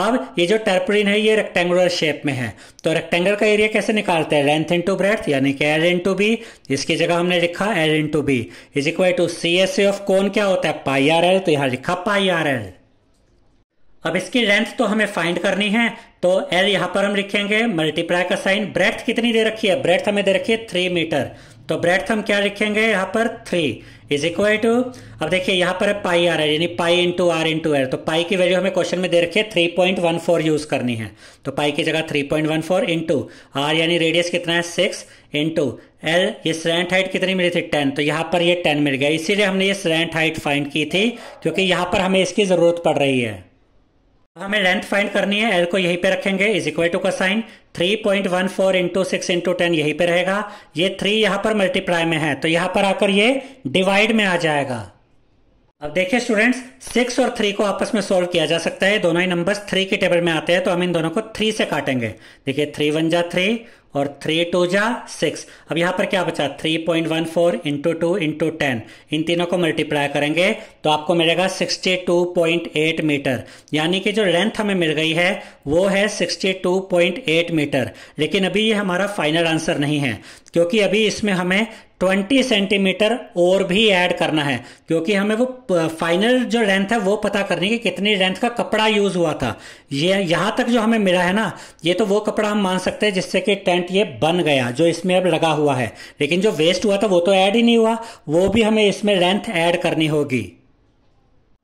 अब ये जो टर्परेन है ये रेक्टेंगुलर शेप में है तो रेक्टेंगल का एरिया कैसे निकालते हैं लेंथ इंटू ब्रेथ यानी कि एल इंटू बी इसकी जगह हमने लिखा L into B is equal to C S A of cone क्या होता है पाई आर एल तो यहाँ लिखा पाई आर एल अब इसकी लेंथ तो हमें फाइंड करनी है तो एल यहां पर हम लिखेंगे मल्टीप्लाई का साइन ब्रेथ कितनी दे रखी है ब्रेथ हमें दे रखी है थ्री मीटर तो ब्रेथ हम क्या लिखेंगे यहाँ पर थ्री इज इक्वल टू अब देखिए यहाँ पर पाई आर है यानी pi into R into L तो पाई की वैल्यू हमें क्वेश्चन में दे रखी है three point one four use करनी है तो पाई की जगह three point one four into are यानी रेडियस कितना है सिक्स इंटू एल ये स्लैंट हाइट कितनी मिली थी टेन तो यहाँ पर ये टेन मिल गया इसीलिए हमने ये स्लैंट हाइट फाइंड की थी क्योंकि यहाँ पर हमें इसकी ज़रूरत पड़ रही है हमें लेंथ फाइंड करनी है एल को यहीं पे रखेंगे इज इक्वल टू का sign three point one four into six into ten यहीं पे रहेगा ये थ्री यहां पर मल्टीप्लाई में है तो यहाँ पर आकर ये डिवाइड में आ जाएगा अब देखिए स्टूडेंट्स सिक्स और थ्री को आपस में सोल्व किया जा सकता है दोनों ही नंबर्स थ्री के टेबल में आते हैं तो हम इन दोनों को थ्री से काटेंगे देखिए थ्री वन जा थ्री और थ्री टू जा सिक्स अब यहाँ पर क्या बचा three point one four into two into ten इन तीनों को मल्टीप्लाई करेंगे तो आपको मिलेगा sixty two point eight metre यानी कि जो लेंथ हमें मिल गई है वो है sixty two point eight metre लेकिन अभी ये हमारा फाइनल आंसर नहीं है क्योंकि अभी इसमें हमें 20 सेंटीमीटर और भी ऐड करना है क्योंकि हमें वो फाइनल जो लेंथ है वो पता करनी है कि कितनी लेंथ का कपड़ा यूज़ हुआ था ये यहां तक जो हमें मिला है ना ये तो वो कपड़ा हम मान सकते हैं जिससे कि टेंट ये बन गया जो इसमें अब लगा हुआ है लेकिन जो वेस्ट हुआ था वो तो ऐड ही नहीं हुआ वो भी हमें इसमें लेंथ ऐड करनी होगी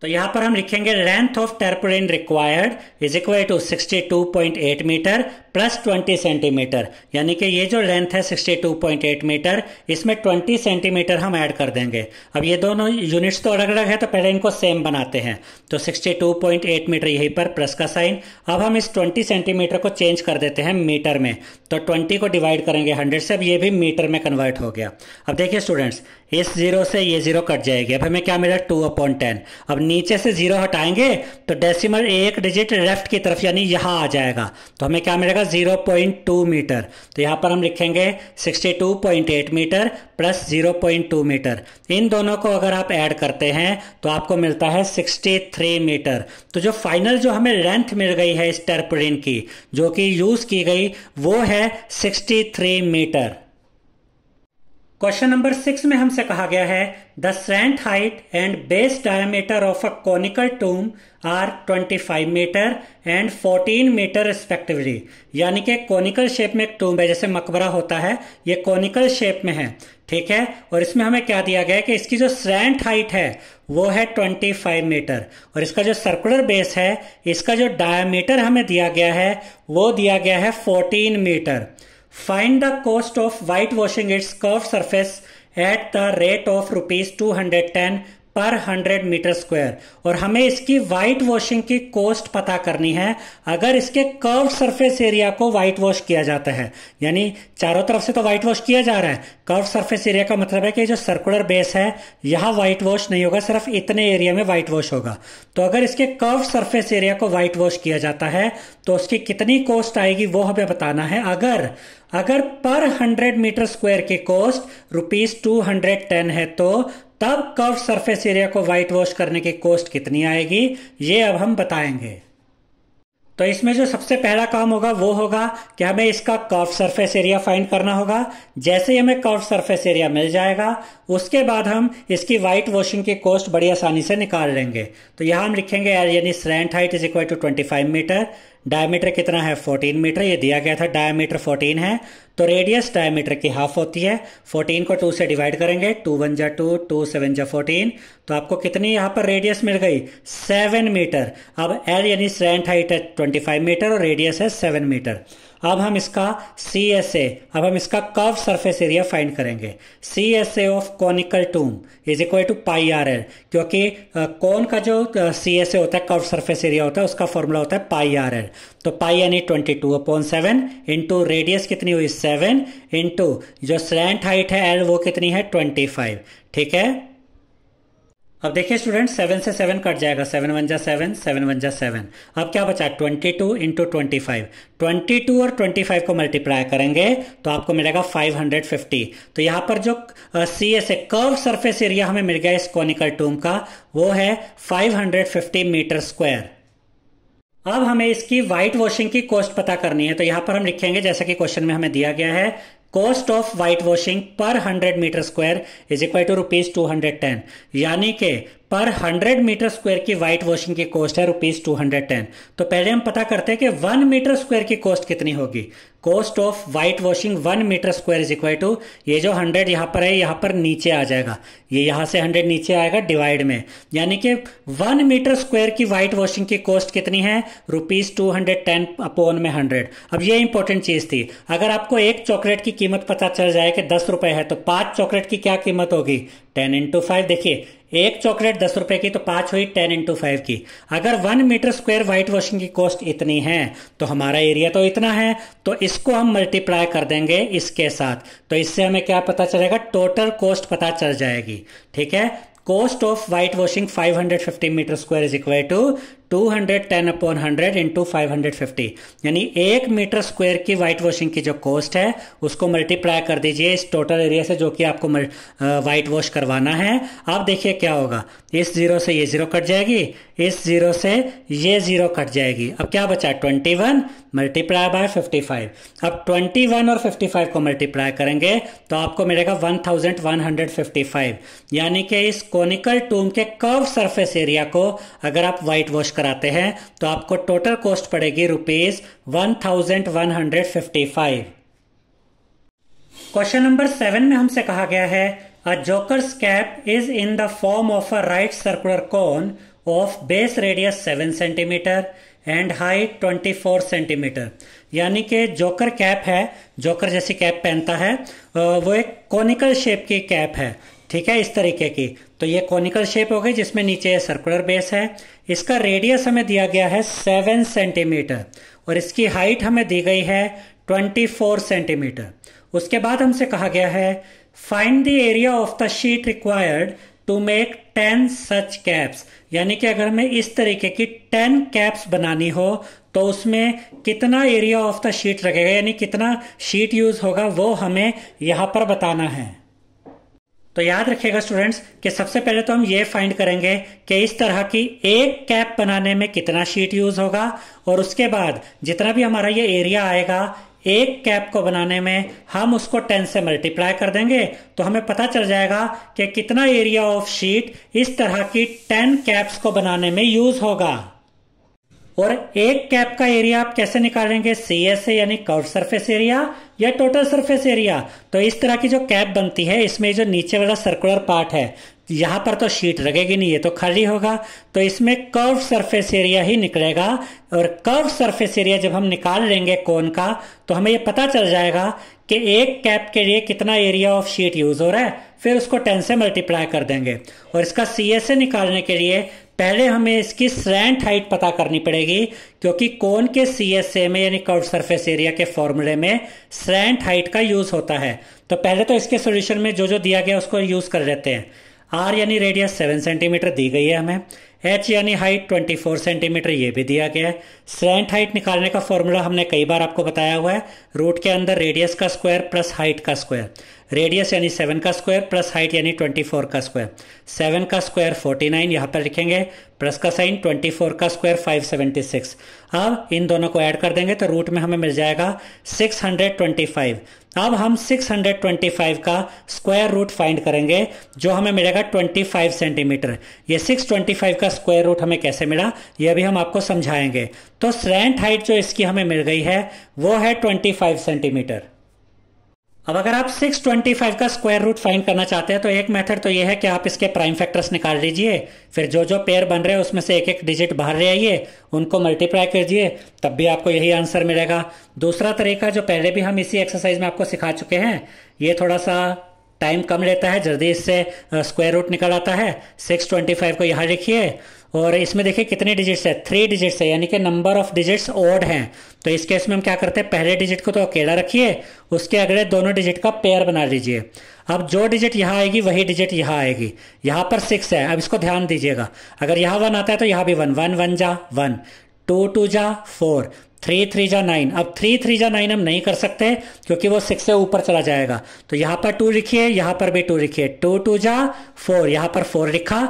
तो यहां पर हम लिखेंगे length of tarpaulin required is equal to 62.8 metre plus twenty centimetre यानी कि ये जो लेंथ है sixty two point eight metre इसमें ट्वेंटी सेंटीमीटर हम ऐड कर देंगे अब ये दोनों यूनिट्स तो अलग अलग है तो पहले इनको सेम बनाते हैं तो sixty two point eight metre यहीं पर प्लस का साइन अब हम इस ट्वेंटी सेंटीमीटर को चेंज कर देते हैं मीटर में तो ट्वेंटी को डिवाइड करेंगे हंड्रेड से अब ये भी मीटर में कन्वर्ट हो गया अब देखिए स्टूडेंट्स इस जीरो से ये जीरो कट जाएगी अब हमें क्या मिला टू अपॉन टेन अब नीचे से जीरो हटाएंगे तो डेसिमल एक डिजिट लेफ्ट की तरफ यानी यहाँ आ जाएगा तो हमें क्या मिलेगा जाएगा 0.2 मीटर तो यहाँ पर हम लिखेंगे 62.8 मीटर प्लस 0.2 मीटर इन दोनों को अगर आप ऐड करते हैं तो आपको मिलता है 63 मीटर तो जो फाइनल जो हमें लेंथ मिल गई है इस टर्परिन की जो कि यूज़ की गई वो है 63 मीटर क्वेश्चन नंबर सिक्स में हमसे कहा गया है the slant height and base diameter of a conical tomb are 25 metre and 14 metre respectively यानी कि कॉनिकल शेप में एक टूम है जैसे मकबरा होता है ये कॉनिकल शेप में है ठीक है और इसमें हमें क्या दिया गया है कि इसकी जो सेंट हाइट है वो है 25 मीटर और इसका जो सर्कुलर बेस है इसका जो डायमीटर हमें दिया गया है वो दिया गया है 14 metre Find the cost of whitewashing its curved surface at the rate of rupees 210 पर हंड्रेड मीटर स्क्वायर और हमें इसकी वाइट वॉशिंग की कॉस्ट पता करनी है अगर इसके कर्व सरफेस एरिया को वाइट वॉश किया जाता है यानी चारों तरफ से तो वाइट वॉश किया जा रहा है कर्व सरफेस एरिया का मतलब है कि जो सर्कुलर बेस है यहां वाइट वॉश नहीं होगा सिर्फ इतने एरिया में व्हाइट वॉश होगा तो अगर इसके कर्व सर्फेस एरिया को वाइट वॉश किया जाता है तो उसकी कितनी कॉस्ट आएगी वो हमें बताना है अगर अगर पर हंड्रेड मीटर स्क्वायर की cost rupees two hundred ten है तो तब कर्व सरफेस एरिया को व्हाइट वॉश करने की कॉस्ट कितनी आएगी ये अब हम बताएंगे तो इसमें जो सबसे पहला काम होगा वो होगा कि हमें इसका कर्व सरफेस एरिया फाइंड करना होगा जैसे ही हमें कर्व सरफेस एरिया मिल जाएगा उसके बाद हम इसकी व्हाइट वॉशिंग की कॉस्ट बड़ी आसानी से निकाल लेंगे तो यहाँ हम लिखेंगे एल यानी slant height is equal to twenty metre diameter कितना है 14 मीटर ये दिया गया था डायमीटर 14 है तो रेडियस डायमीटर की हाफ होती है 14 को 2 से डिवाइड करेंगे 2 वन जा टू टू सेवन जा फोर्टीन तो आपको कितनी यहाँ पर रेडियस मिल गई 7 मीटर अब एल यानी स्ट्रेंथ हाइट है 25 मीटर और रेडियस है 7 मीटर अब हम इसका सी एस ए अब हम इसका कर्व सरफेस एरिया फाइंड करेंगे C S A of conical tomb is equal to pi are l क्योंकि कौन का जो सी एस ए होता है कर्व सरफेस एरिया होता है उसका फॉर्मूला होता है पाई आर एल तो पाई यानी twenty two upon seven into radius कितनी हुई सेवन इंटू जो स्लैंड हाइट है एल वो कितनी है ट्वेंटी फाइव ठीक है अब देखिए स्टूडेंट सेवन से सेवन कट जाएगा सेवन वन जा सेवन सेवन वन जा सेवन अब क्या बचा twenty two into twenty five twenty two और ट्वेंटी फाइव को मल्टीप्लाई करेंगे तो आपको मिलेगा फाइव हंड्रेड फिफ्टी तो यहाँ पर जो C S A curve surface area हमें मिल गया इस कॉनिकल टूम का वो है five hundred fifty metre square अब हमें इसकी व्हाइट वॉशिंग की कॉस्ट पता करनी है तो यहाँ पर हम लिखेंगे जैसा कि क्वेश्चन में हमें दिया गया है cost of white washing per hundred metre square is equal to rupees two hundred ten यानी कि पर हंड्रेड मीटर स्क्वायर की वाइट वॉशिंग की कॉस्ट है रुपीज टू हंड्रेड टेन तो पहले हम पता करते हैं कि वन मीटर स्क्वायर की कॉस्ट कितनी होगी cost of white washing one metre square is equal to ये जो हंड्रेड यहाँ पर है यहाँ पर नीचे आ जाएगा ये यहाँ से हंड्रेड नीचे आएगा डिवाइड में यानी कि वन मीटर स्क्वायर की वाइट वॉशिंग की कॉस्ट कितनी है rupees two hundred ten upon में हंड्रेड अब ये इंपॉर्टेंट चीज थी अगर आपको एक चॉकलेट की कीमत पता चल जाए कि दस रुपए है तो पांच चॉकलेट की क्या कीमत होगी टेन इंटू फाइव देखिए एक चॉकलेट दस रुपए की तो पांच हुई टेन इंटू फाइव की अगर one metre square white washing की कॉस्ट इतनी है तो हमारा एरिया तो इतना है तो इस इसको हम मल्टीप्लाई कर देंगे इसके साथ तो इससे हमें क्या पता चलेगा टोटल कॉस्ट पता चल जाएगी ठीक है cost of white washing 550 metre square is equal to 210 upon 100 into five यानी एक मीटर स्क्वायर की वाइट वॉशिंग की जो कॉस्ट है उसको मल्टीप्लाई कर दीजिए इस टोटल एरिया से जो कि आपको वाइट वॉश करवाना है आप देखिए क्या होगा इस जीरो से ये जीरो कट जाएगी इस जीरो से ये जीरो कट जाएगी अब क्या बचा 21 वन मल्टीप्लाई बाय फिफ्टी अब 21 और 55 को मल्टीप्लाई करेंगे तो आपको मिलेगा 1155 यानी कि इस कॉनिकल टूम के कर्व सरफेस एरिया को अगर आप वाइट वॉश कराते हैं तो आपको टोटल कॉस्ट पड़ेगी rupees one thousand one hundred fifty five question number seven में हमसे कहा गया है a joker cap is in the form of a right circular cone of base radius seven centimetre and height twenty four centimetre यानी कि joker cap है joker जैसी cap पहनता है वो एक कॉनिकल शेप की कैप है ठीक है इस तरीके की तो ये कॉनिकल शेप हो गई जिसमें नीचे सर्कुलर बेस है इसका रेडियस हमें दिया गया है सेवन सेंटीमीटर और इसकी हाइट हमें दी गई है ट्वेंटी फोर सेंटीमीटर उसके बाद हमसे कहा गया है find the area of the sheet required to make ten such caps यानी कि अगर हमें इस तरीके की टेन कैप्स बनानी हो तो उसमें कितना एरिया ऑफ द शीट लगेगा यानी कितना शीट यूज होगा वो हमें यहाँ पर बताना है तो याद रखिएगा स्टूडेंट्स कि सबसे पहले तो हम ये फाइंड करेंगे कि इस तरह की एक कैप बनाने में कितना शीट यूज होगा और उसके बाद जितना भी हमारा ये एरिया आएगा एक कैप को बनाने में हम उसको टेन से मल्टीप्लाई कर देंगे तो हमें पता चल जाएगा कि कितना एरिया ऑफ शीट इस तरह की टेन कैप्स को बनाने में यूज होगा और एक कैप का एरिया आप कैसे निकालेंगे सी एस ए यानी कर्व सरफेस एरिया या टोटल सरफेस एरिया तो इस तरह की जो कैप बनती है इसमें जो नीचे वाला सर्कुलर पार्ट है यहां पर तो शीट लगेगी नहीं ये तो खाली होगा तो इसमें कर्व सरफेस एरिया ही निकलेगा और कर्व सरफेस एरिया जब हम निकाल लेंगे कोन का तो हमें ये पता चल जाएगा कि एक कैप के लिए कितना एरिया ऑफ शीट यूज़ हो रहा है फिर उसको टेन से मल्टीप्लाई कर देंगे और इसका सी निकालने के लिए पहले हमें इसकी स्लैंट हाइट पता करनी पड़ेगी क्योंकि कोन के सी एस ए में यानी कर्व सरफेस एरिया के फॉर्मूले में स्लैंट हाइट का यूज़ होता है तो पहले तो इसके सोल्यूशन में जो जो दिया गया उसको यूज़ कर लेते हैं आर यानी रेडियस सेवन सेंटीमीटर दी गई है हमें एच यानी हाइट ट्वेंटी फोर सेंटीमीटर ये भी दिया गया है स्लैंट हाइट निकालने का फॉर्मूला हमने कई बार आपको बताया हुआ है रूट के अंदर रेडियस का स्क्वायर प्लस हाइट का स्क्वायर रेडियस यानी सेवन का स्क्वायर प्लस हाइट यानी ट्वेंटी फोर का स्क्वायर सेवन का स्क्वायर फोर्टी नाइन यहाँ पर लिखेंगे प्लस का साइन ट्वेंटी फोर का स्क्वायर फाइव सेवेंटी सिक्स अब इन दोनों को ऐड कर देंगे तो रूट में हमें मिल जाएगा सिक्स हंड्रेड ट्वेंटी फाइव अब हम 625 का स्क्वायर रूट फाइंड करेंगे जो हमें मिलेगा 25 सेंटीमीटर ये 625 का स्क्वायर रूट हमें कैसे मिला ये भी हम आपको समझाएंगे तो स्लैंट हाइट जो इसकी हमें मिल गई है वो है फाइव सेंटीमीटर अब अगर आप 625 का स्क्वायर रूट फाइंड करना चाहते हैं तो एक मेथड तो ये है कि आप इसके प्राइम फैक्टर्स निकाल लीजिए फिर जो जो पेयर बन रहे हैं उसमें से एक एक डिजिट बाहर ले आइए उनको मल्टीप्लाई कीजिए तब भी आपको यही आंसर मिलेगा दूसरा तरीका जो पहले भी हम इसी एक्सरसाइज में आपको सिखा चुके हैं ये थोड़ा सा टाइम कम लेता है जल्दी इससे स्क्वायर रूट निकल आता है सिक्स ट्वेंटी फाइव को यहाँ लिखिए और इसमें देखिए कितने डिजिट्स है थ्री डिजिट्स है यानी कि नंबर ऑफ डिजिट्स ओड हैं तो इस केस में हम क्या करते हैं पहले डिजिट को तो अकेला रखिए उसके अगले दोनों डिजिट का पेयर बना लीजिए अब जो डिजिट यहाँ आएगी वही डिजिट यहाँ आएगी यहाँ पर सिक्स है अब इसको ध्यान दीजिएगा अगर यहाँ वन आता है तो यहाँ भी वन वन वन जा वन टू टू जा फोर थ्री थ्री जा नाइन अब थ्री थ्री जा नाइन हम नहीं कर सकते क्योंकि वो सिक्स से ऊपर चला जाएगा तो यहाँ पर टू लिखिए यहाँ पर भी टू लिखिए टू टू जा फोर यहाँ पर फोर लिखा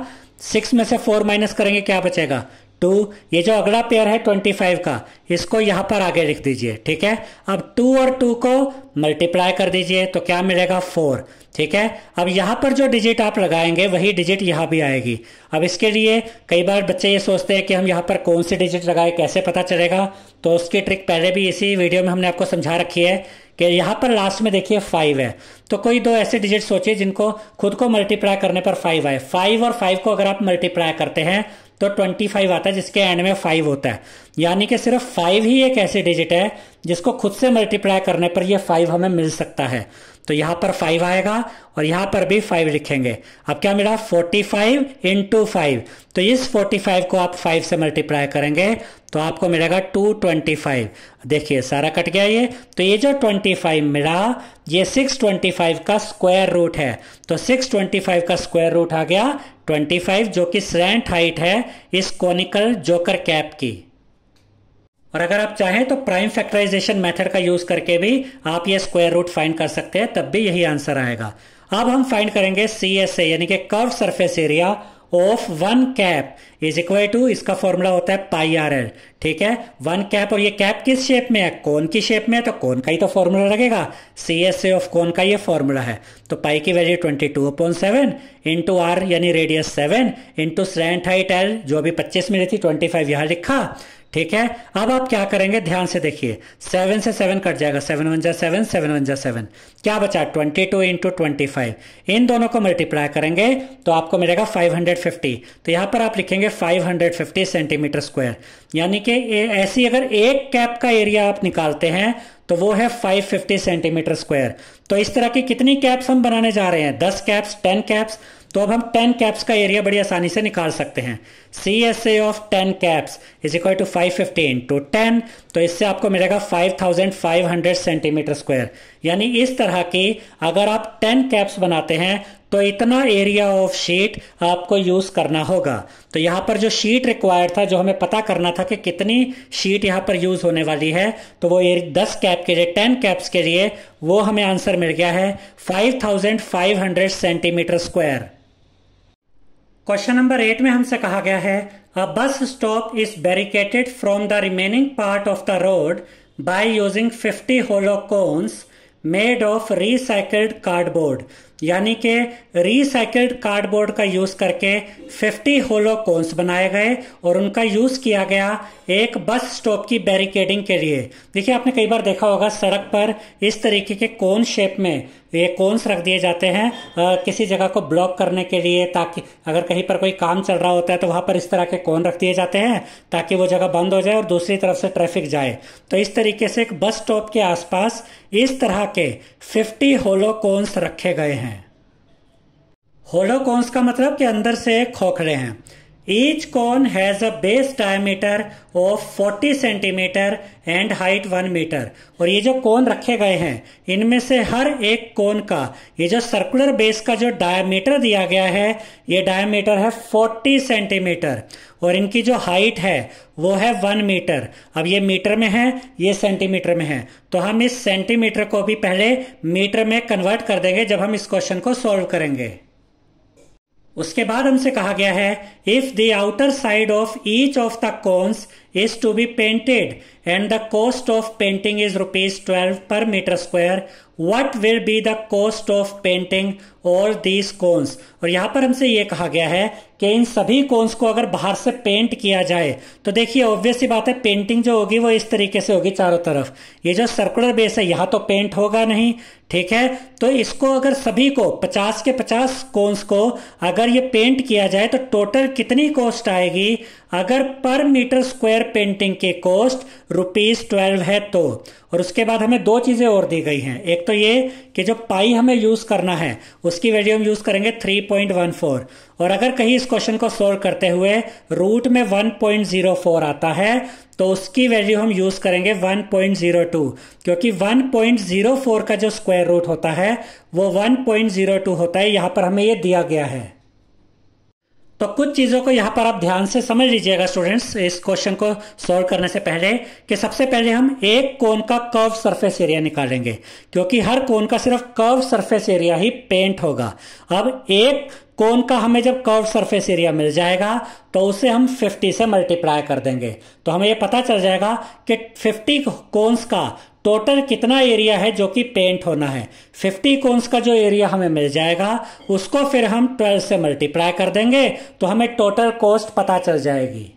सिक्स में से फोर माइनस करेंगे क्या बचेगा टू तो ये जो अगला पेयर है ट्वेंटी फाइव का इसको यहाँ पर आगे लिख दीजिए ठीक है अब टू और टू को मल्टीप्लाई कर दीजिए तो क्या मिलेगा फोर ठीक है अब यहाँ पर जो डिजिट आप लगाएंगे वही डिजिट यहां भी आएगी अब इसके लिए कई बार बच्चे ये सोचते हैं कि हम यहाँ पर कौन सी डिजिट लगाए कैसे पता चलेगा तो उसकी ट्रिक पहले भी इसी वीडियो में हमने आपको समझा रखी है कि यहाँ पर लास्ट में देखिए फाइव है तो कोई दो ऐसे डिजिट सोचिए जिनको खुद को मल्टीप्लाई करने पर फाइव आए फाइव और फाइव को अगर आप मल्टीप्लाई करते हैं तो 25 आता है जिसके एंड में 5 होता है यानी कि सिर्फ 5 ही एक ऐसे डिजिट है जिसको खुद से मल्टीप्लाई करने पर ये 5 हमें मिल सकता है तो यहां पर 5 आएगा और यहां पर भी 5 लिखेंगे अब क्या मिला 45 फाइव इंटू तो इस 45 को आप 5 से मल्टीप्लाई करेंगे तो आपको मिलेगा 225 देखिए सारा कट गया ये तो ये जो 25 मिला ये 625 का स्क्वायर रूट है तो 625 का स्क्वायर रूट आ गया 25 जो कि सेंट हाइट है इस कॉनिकल जोकर कैप की और अगर आप चाहें तो प्राइम फैक्टराइजेशन मेथड का यूज करके भी आप ये स्क्वायर रूट फाइंड कर सकते हैं तब भी यही आंसर आएगा अब हम फाइंड करेंगे सी एस ए यानी कि curve surface area of one cap is equal to इसका फॉर्मूला होता है पाई आर एल ठीक है वन कैप और ये कैप किस शेप में है कौन की शेप में है तो कौन का ही तो फॉर्मूला लगेगा सी एस ए ऑफ कौन का ये फॉर्मूला है तो पाई की value twenty two upon seven into are यानी radius seven into slant height l जो अभी पच्चीस में रहती थी ट्वेंटी फाइव यहां लिखा ठीक है अब आप क्या करेंगे ध्यान से देखिए सेवन से सेवन कट जाएगा सेवन वन जा सेवन सेवन वन जा सेवन क्या बचा twenty two into twenty five इन दोनों को मल्टीप्लाई करेंगे तो आपको मिलेगा फाइव हंड्रेड फिफ्टी तो यहाँ पर आप लिखेंगे five hundred fifty centimetre square यानी कि ऐसी अगर एक कैप का एरिया आप निकालते हैं तो वो है 550 सेंटीमीटर स्क्वायर तो इस तरह की कितनी कैप्स हम बनाने जा रहे हैं 10 कैप्स 10 कैप्स तो अब हम टेन कैप्स का एरिया बड़ी आसानी से निकाल सकते हैं C S A of ten caps is equal to five fifty into ten तो इससे आपको मिलेगा five thousand five hundred centimetre square यानी इस तरह की अगर आप टेन कैप्स बनाते हैं तो इतना एरिया ऑफ शीट आपको यूज़ करना होगा तो यहाँ पर जो शीट रिक्वायर्ड था जो हमें पता करना था कि कितनी शीट यहाँ पर यूज़ होने वाली है तो वो दस कैप के लिए टेन कैप्स के लिए वो हमें आंसर मिल गया है five thousand five hundred centimetre square question number eight में हमसे कहा गया है a bus stop is barricaded from the remaining part of the road by using 50 hollow cones made of recycled cardboard यानी कि रिसाइकल्ड कार्डबोर्ड का यूज करके 50 होलोकोन्स बनाए गए और उनका यूज किया गया एक बस स्टॉप की बैरिकेडिंग के लिए देखिए आपने कई बार देखा होगा सड़क पर इस तरीके के कोन शेप में ये कोन्स रख दिए जाते हैं आ, किसी जगह को ब्लॉक करने के लिए ताकि अगर कहीं पर कोई काम चल रहा होता है तो वहाँ पर इस तरह के कोन रख दिए जाते हैं ताकि वो जगह बंद हो जाए और दूसरी तरफ से ट्रैफिक जाए तो इस तरीके से एक बस स्टॉप के आसपास इस तरह के फिफ्टी होलो कोन्स रखे गए हैं होलो कोन्स का मतलब कि अंदर से खोखले हैं Each cone has a base diameter of 40 centimetre and height 1 metre और ये जो कोन रखे गए हैं इनमें से हर एक कोन का ये जो सर्कुलर बेस का जो डायमीटर दिया गया है ये डायमीटर है 40 सेंटीमीटर और इनकी जो हाइट है वो है वन मीटर अब ये मीटर में है ये सेंटीमीटर में है तो हम इस सेंटीमीटर को भी पहले मीटर में कन्वर्ट कर देंगे जब हम इस क्वेश्चन को सॉल्व करेंगे उसके बाद हमसे कहा गया है if the outer side of each of the cones is to be painted and the cost of painting is rupees twelve per metre square what will be the cost of painting all these cones और यहाँ पर हमसे ये कहा गया है कि इन सभी कोन्स को अगर बाहर से पेंट किया जाए तो देखिए ऑब्वियस बात है पेंटिंग जो होगी वो इस तरीके से होगी चारों तरफ ये जो सर्कुलर बेस है यहाँ तो पेंट होगा नहीं ठीक है तो इसको अगर सभी को 50 के 50 कोन्स को अगर ये पेंट किया जाए तो टोटल कितनी कॉस्ट आएगी अगर पर मीटर स्क्वायर पेंटिंग के कॉस्ट रुपीज ट्वेल्व है तो और उसके बाद हमें दो चीज़ें और दी गई हैं एक तो ये कि जो पाई हमें यूज़ करना है उसकी वैल्यू हम यूज़ करेंगे 3.14 और अगर कहीं इस क्वेश्चन को सोल्व करते हुए रूट में 1.04 आता है तो उसकी वैल्यू हम यूज़ करेंगे 1.02 क्योंकि 1.04 का जो स्क्वायर रूट होता है वो 1.02 होता है यहां पर हमें ये दिया गया है तो कुछ चीज़ों को यहाँ पर आप ध्यान से समझ लीजिएगा स्टूडेंट्स इस क्वेश्चन को सॉल्व करने से पहले कि सबसे पहले हम एक कोन का कर्व सरफेस एरिया निकालेंगे क्योंकि हर कोन का सिर्फ कर्व सरफेस एरिया ही पेंट होगा अब एक कोन का हमें जब कर्व सरफेस एरिया मिल जाएगा तो उसे हम 50 से मल्टीप्लाई कर देंगे तो हमें ये पता चल जाएगा कि 50 कोन्स का टोटल कितना एरिया है जो कि पेंट होना है 50 कोन्स का जो एरिया हमें मिल जाएगा उसको फिर हम 12 से मल्टीप्लाई कर देंगे तो हमें टोटल कॉस्ट पता चल जाएगी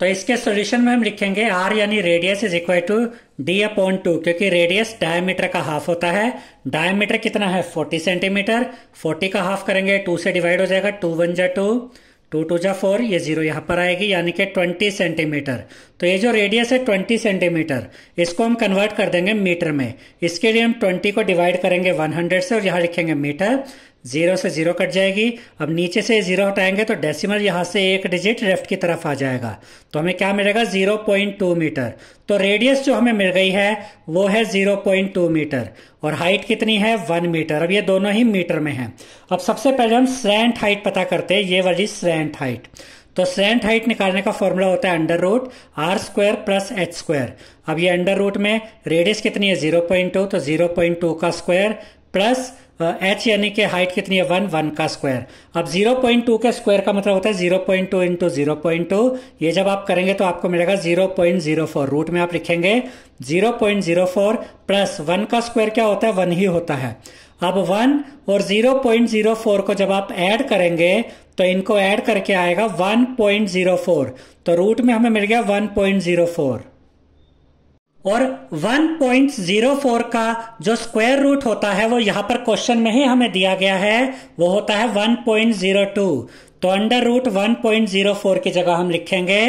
तो इसके सॉल्यूशन में हम लिखेंगे आर यानी radius is equal to d upon two क्योंकि रेडियस डायमीटर का हाफ होता है डायमीटर कितना है 40 सेंटीमीटर 40 का हाफ करेंगे 2 से डिवाइड हो जाएगा टू वन जा टू टू टू जा फोर ये जीरो यहाँ पर आएगी यानी कि ट्वेंटी सेंटीमीटर तो ये जो रेडियस है ट्वेंटी सेंटीमीटर इसको हम कन्वर्ट कर देंगे मीटर में इसके लिए हम ट्वेंटी को डिवाइड करेंगे वन हंड्रेड से और यहाँ लिखेंगे मीटर ज़ीरो से ज़ीरो कट जाएगी अब नीचे से ज़ीरो हटाएंगे तो डेसिमल यहाँ से एक डिजिट लेफ्ट की तरफ आ जाएगा तो हमें क्या मिलेगा ज़ीरो पॉइंट टू मीटर तो रेडियस जो हमें मिल गई है वो है ज़ीरो पॉइंट टू मीटर और हाइट कितनी है वन मीटर अब ये दोनों ही मीटर में हैं अब सबसे पहले हम स्लेंट हाइट पता करते हैं ये वाली स्लेंट हाइट तो स्लेंट हाइट निकालने का फॉर्मूला होता है under root r square plus H square अब ये अंडर रूट में रेडियस कितनी है जीरो पॉइंट टू तो जीरो पॉइंट टू का स्क्वायर प्लस एच यानी कि हाइट कितनी है वन वन का स्क्वायर अब जीरो पॉइंट टू के स्क्वायर का मतलब होता है zero point two into zero point two ये जब आप करेंगे तो आपको मिलेगा zero point zero four root में आप लिखेंगे zero point zero four plus one का स्क्वायर क्या होता है वन ही होता है अब वन और जीरो पॉइंट जीरो फोर को जब आप ऐड करेंगे तो इनको ऐड करके आएगा वन पॉइंट जीरो फोर तो रूट में हमें मिल गया वन पॉइंट जीरो फोर और 1.04 का जो स्क्वायर रूट होता है वो यहां पर क्वेश्चन में ही हमें दिया गया है वो होता है 1.02 तो अंडर रूट 1.04 की जगह हम लिखेंगे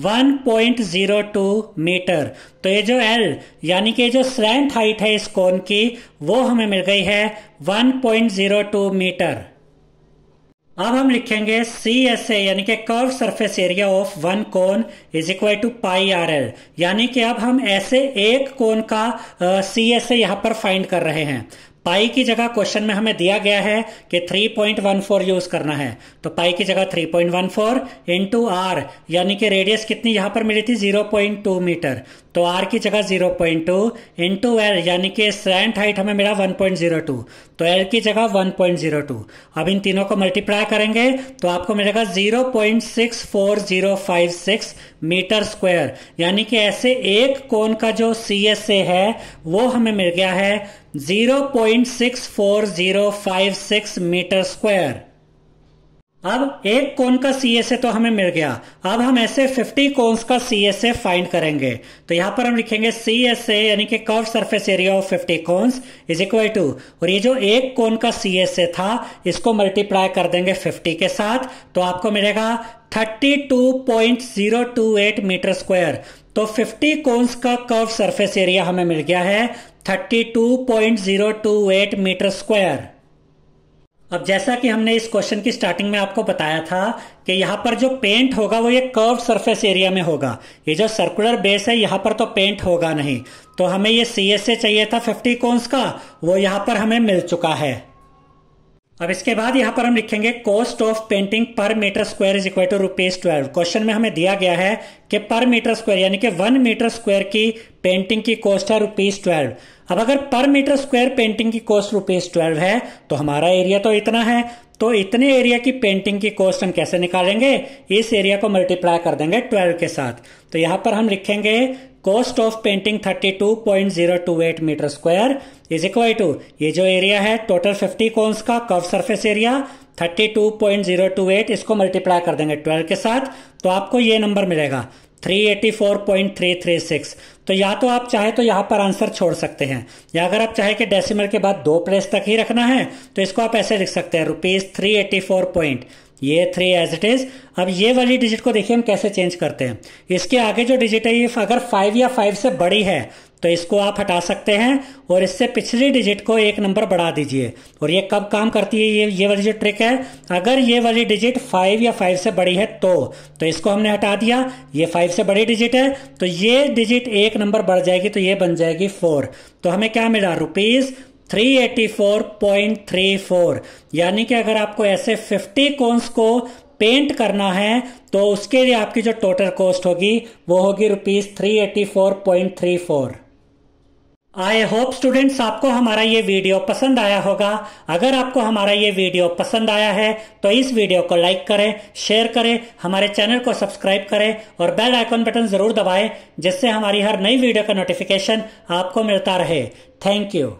1.02 मीटर तो ये जो एल यानी कि जो स्लैंट हाइट है इस कोन की वो हमें मिल गई है 1.02 मीटर अब हम लिखेंगे सी एस ए यानी कि curve surface area of one cone is equal to pi R L यानी कि अब हम ऐसे एक कोन का सी एस ए यहाँ पर फाइंड कर रहे हैं पाई की जगह क्वेश्चन में हमें दिया गया है कि 3.14 यूज करना है तो पाई की जगह 3.14 point one four into are यानी कि रेडियस कितनी यहाँ पर मिली थी 0.2 मीटर तो आर की जगह zero point two into l यानी कि स्टैंड हाइट हमें मिला वन पॉइंट जीरो टू तो एल की जगह वन पॉइंट जीरो टू अब इन तीनों को मल्टीप्लाई करेंगे तो आपको मिलेगा zero point six four zero five six metre square यानी कि ऐसे एक कोन का जो सी एस ए है वो हमें मिल गया है zero point six four zero five six metre square अब एक कोन का सी एस ए तो हमें मिल गया अब हम ऐसे 50 कोन्स का सी एस ए फाइंड करेंगे तो यहां पर हम लिखेंगे सी एस ए यानी कि curve surface area of 50 cones is equal to और ये जो एक कोन का सी एस ए था इसको मल्टीप्लाई कर देंगे 50 के साथ तो आपको मिलेगा 32.028 मीटर स्क्वायर तो 50 कोन्स का कर्व सरफेस एरिया हमें मिल गया है 32.028 मीटर स्क्वायर अब जैसा कि हमने इस क्वेश्चन की स्टार्टिंग में आपको बताया था कि यहाँ पर जो पेंट होगा वो ये कर्व सरफेस एरिया में होगा ये जो सर्कुलर बेस है यहाँ पर तो पेंट होगा नहीं तो हमें ये सी चाहिए था फिफ्टी कोन्स का वो यहाँ पर हमें मिल चुका है अब इसके बाद यहां पर हम लिखेंगे cost of painting per metre square is equal to rupees twelve question में हमें दिया गया है कि पर मीटर स्क्वायर यानी कि वन मीटर स्क्वायर की पेंटिंग की कॉस्ट है रुपीज ट्वेल्व अब अगर पर मीटर स्क्वायर पेंटिंग की कॉस्ट रुपीज ट्वेल्व है तो हमारा एरिया तो इतना है तो इतने एरिया की पेंटिंग की कॉस्ट हम कैसे निकालेंगे इस एरिया को मल्टीप्लाई कर देंगे ट्वेल्व के साथ तो यहां पर हम लिखेंगे cost of painting 32.028 metre square is equal to ये जो एरिया है टोटल 50 कॉन्स का कव सरफेस एरिया 32.028 इसको मल्टीप्लाई कर देंगे 12 के साथ तो आपको ये नंबर मिलेगा 384.336 तो या तो आप चाहे तो यहाँ पर आंसर छोड़ सकते हैं या अगर आप चाहे कि डेसिमल के बाद दो प्लेस तक ही रखना है तो इसको आप ऐसे लिख सकते हैं rupees three eighty four point ये थ्री एज इट इज अब ये वाली डिजिट को देखिए हम कैसे चेंज करते हैं इसके आगे जो डिजिट है ये अगर फाइव या फाइव से बड़ी है तो इसको आप हटा सकते हैं और इससे पिछली डिजिट को एक नंबर बढ़ा दीजिए और ये कब काम करती है ये ये वाली जो ट्रिक है अगर ये वाली डिजिट फाइव या फाइव से बड़ी है तो तो इसको हमने हटा दिया ये फाइव से बड़ी डिजिट है तो ये डिजिट एक नंबर बढ़ जाएगी तो ये बन जाएगी फोर तो हमें क्या मिला रुपीज़ 384.34 यानी कि अगर आपको ऐसे 50 कोन्स को पेंट करना है तो उसके लिए आपकी जो टोटल कॉस्ट होगी वो होगी rupees three eighty four point three four I hope students आपको हमारा ये वीडियो पसंद आया होगा अगर आपको हमारा ये वीडियो पसंद आया है तो इस वीडियो को लाइक करें शेयर करें हमारे चैनल को सब्सक्राइब करें और बेल आइकन बटन ज़रूर दबाएं जिससे हमारी हर नई वीडियो का नोटिफिकेशन आपको मिलता रहे थैंक यू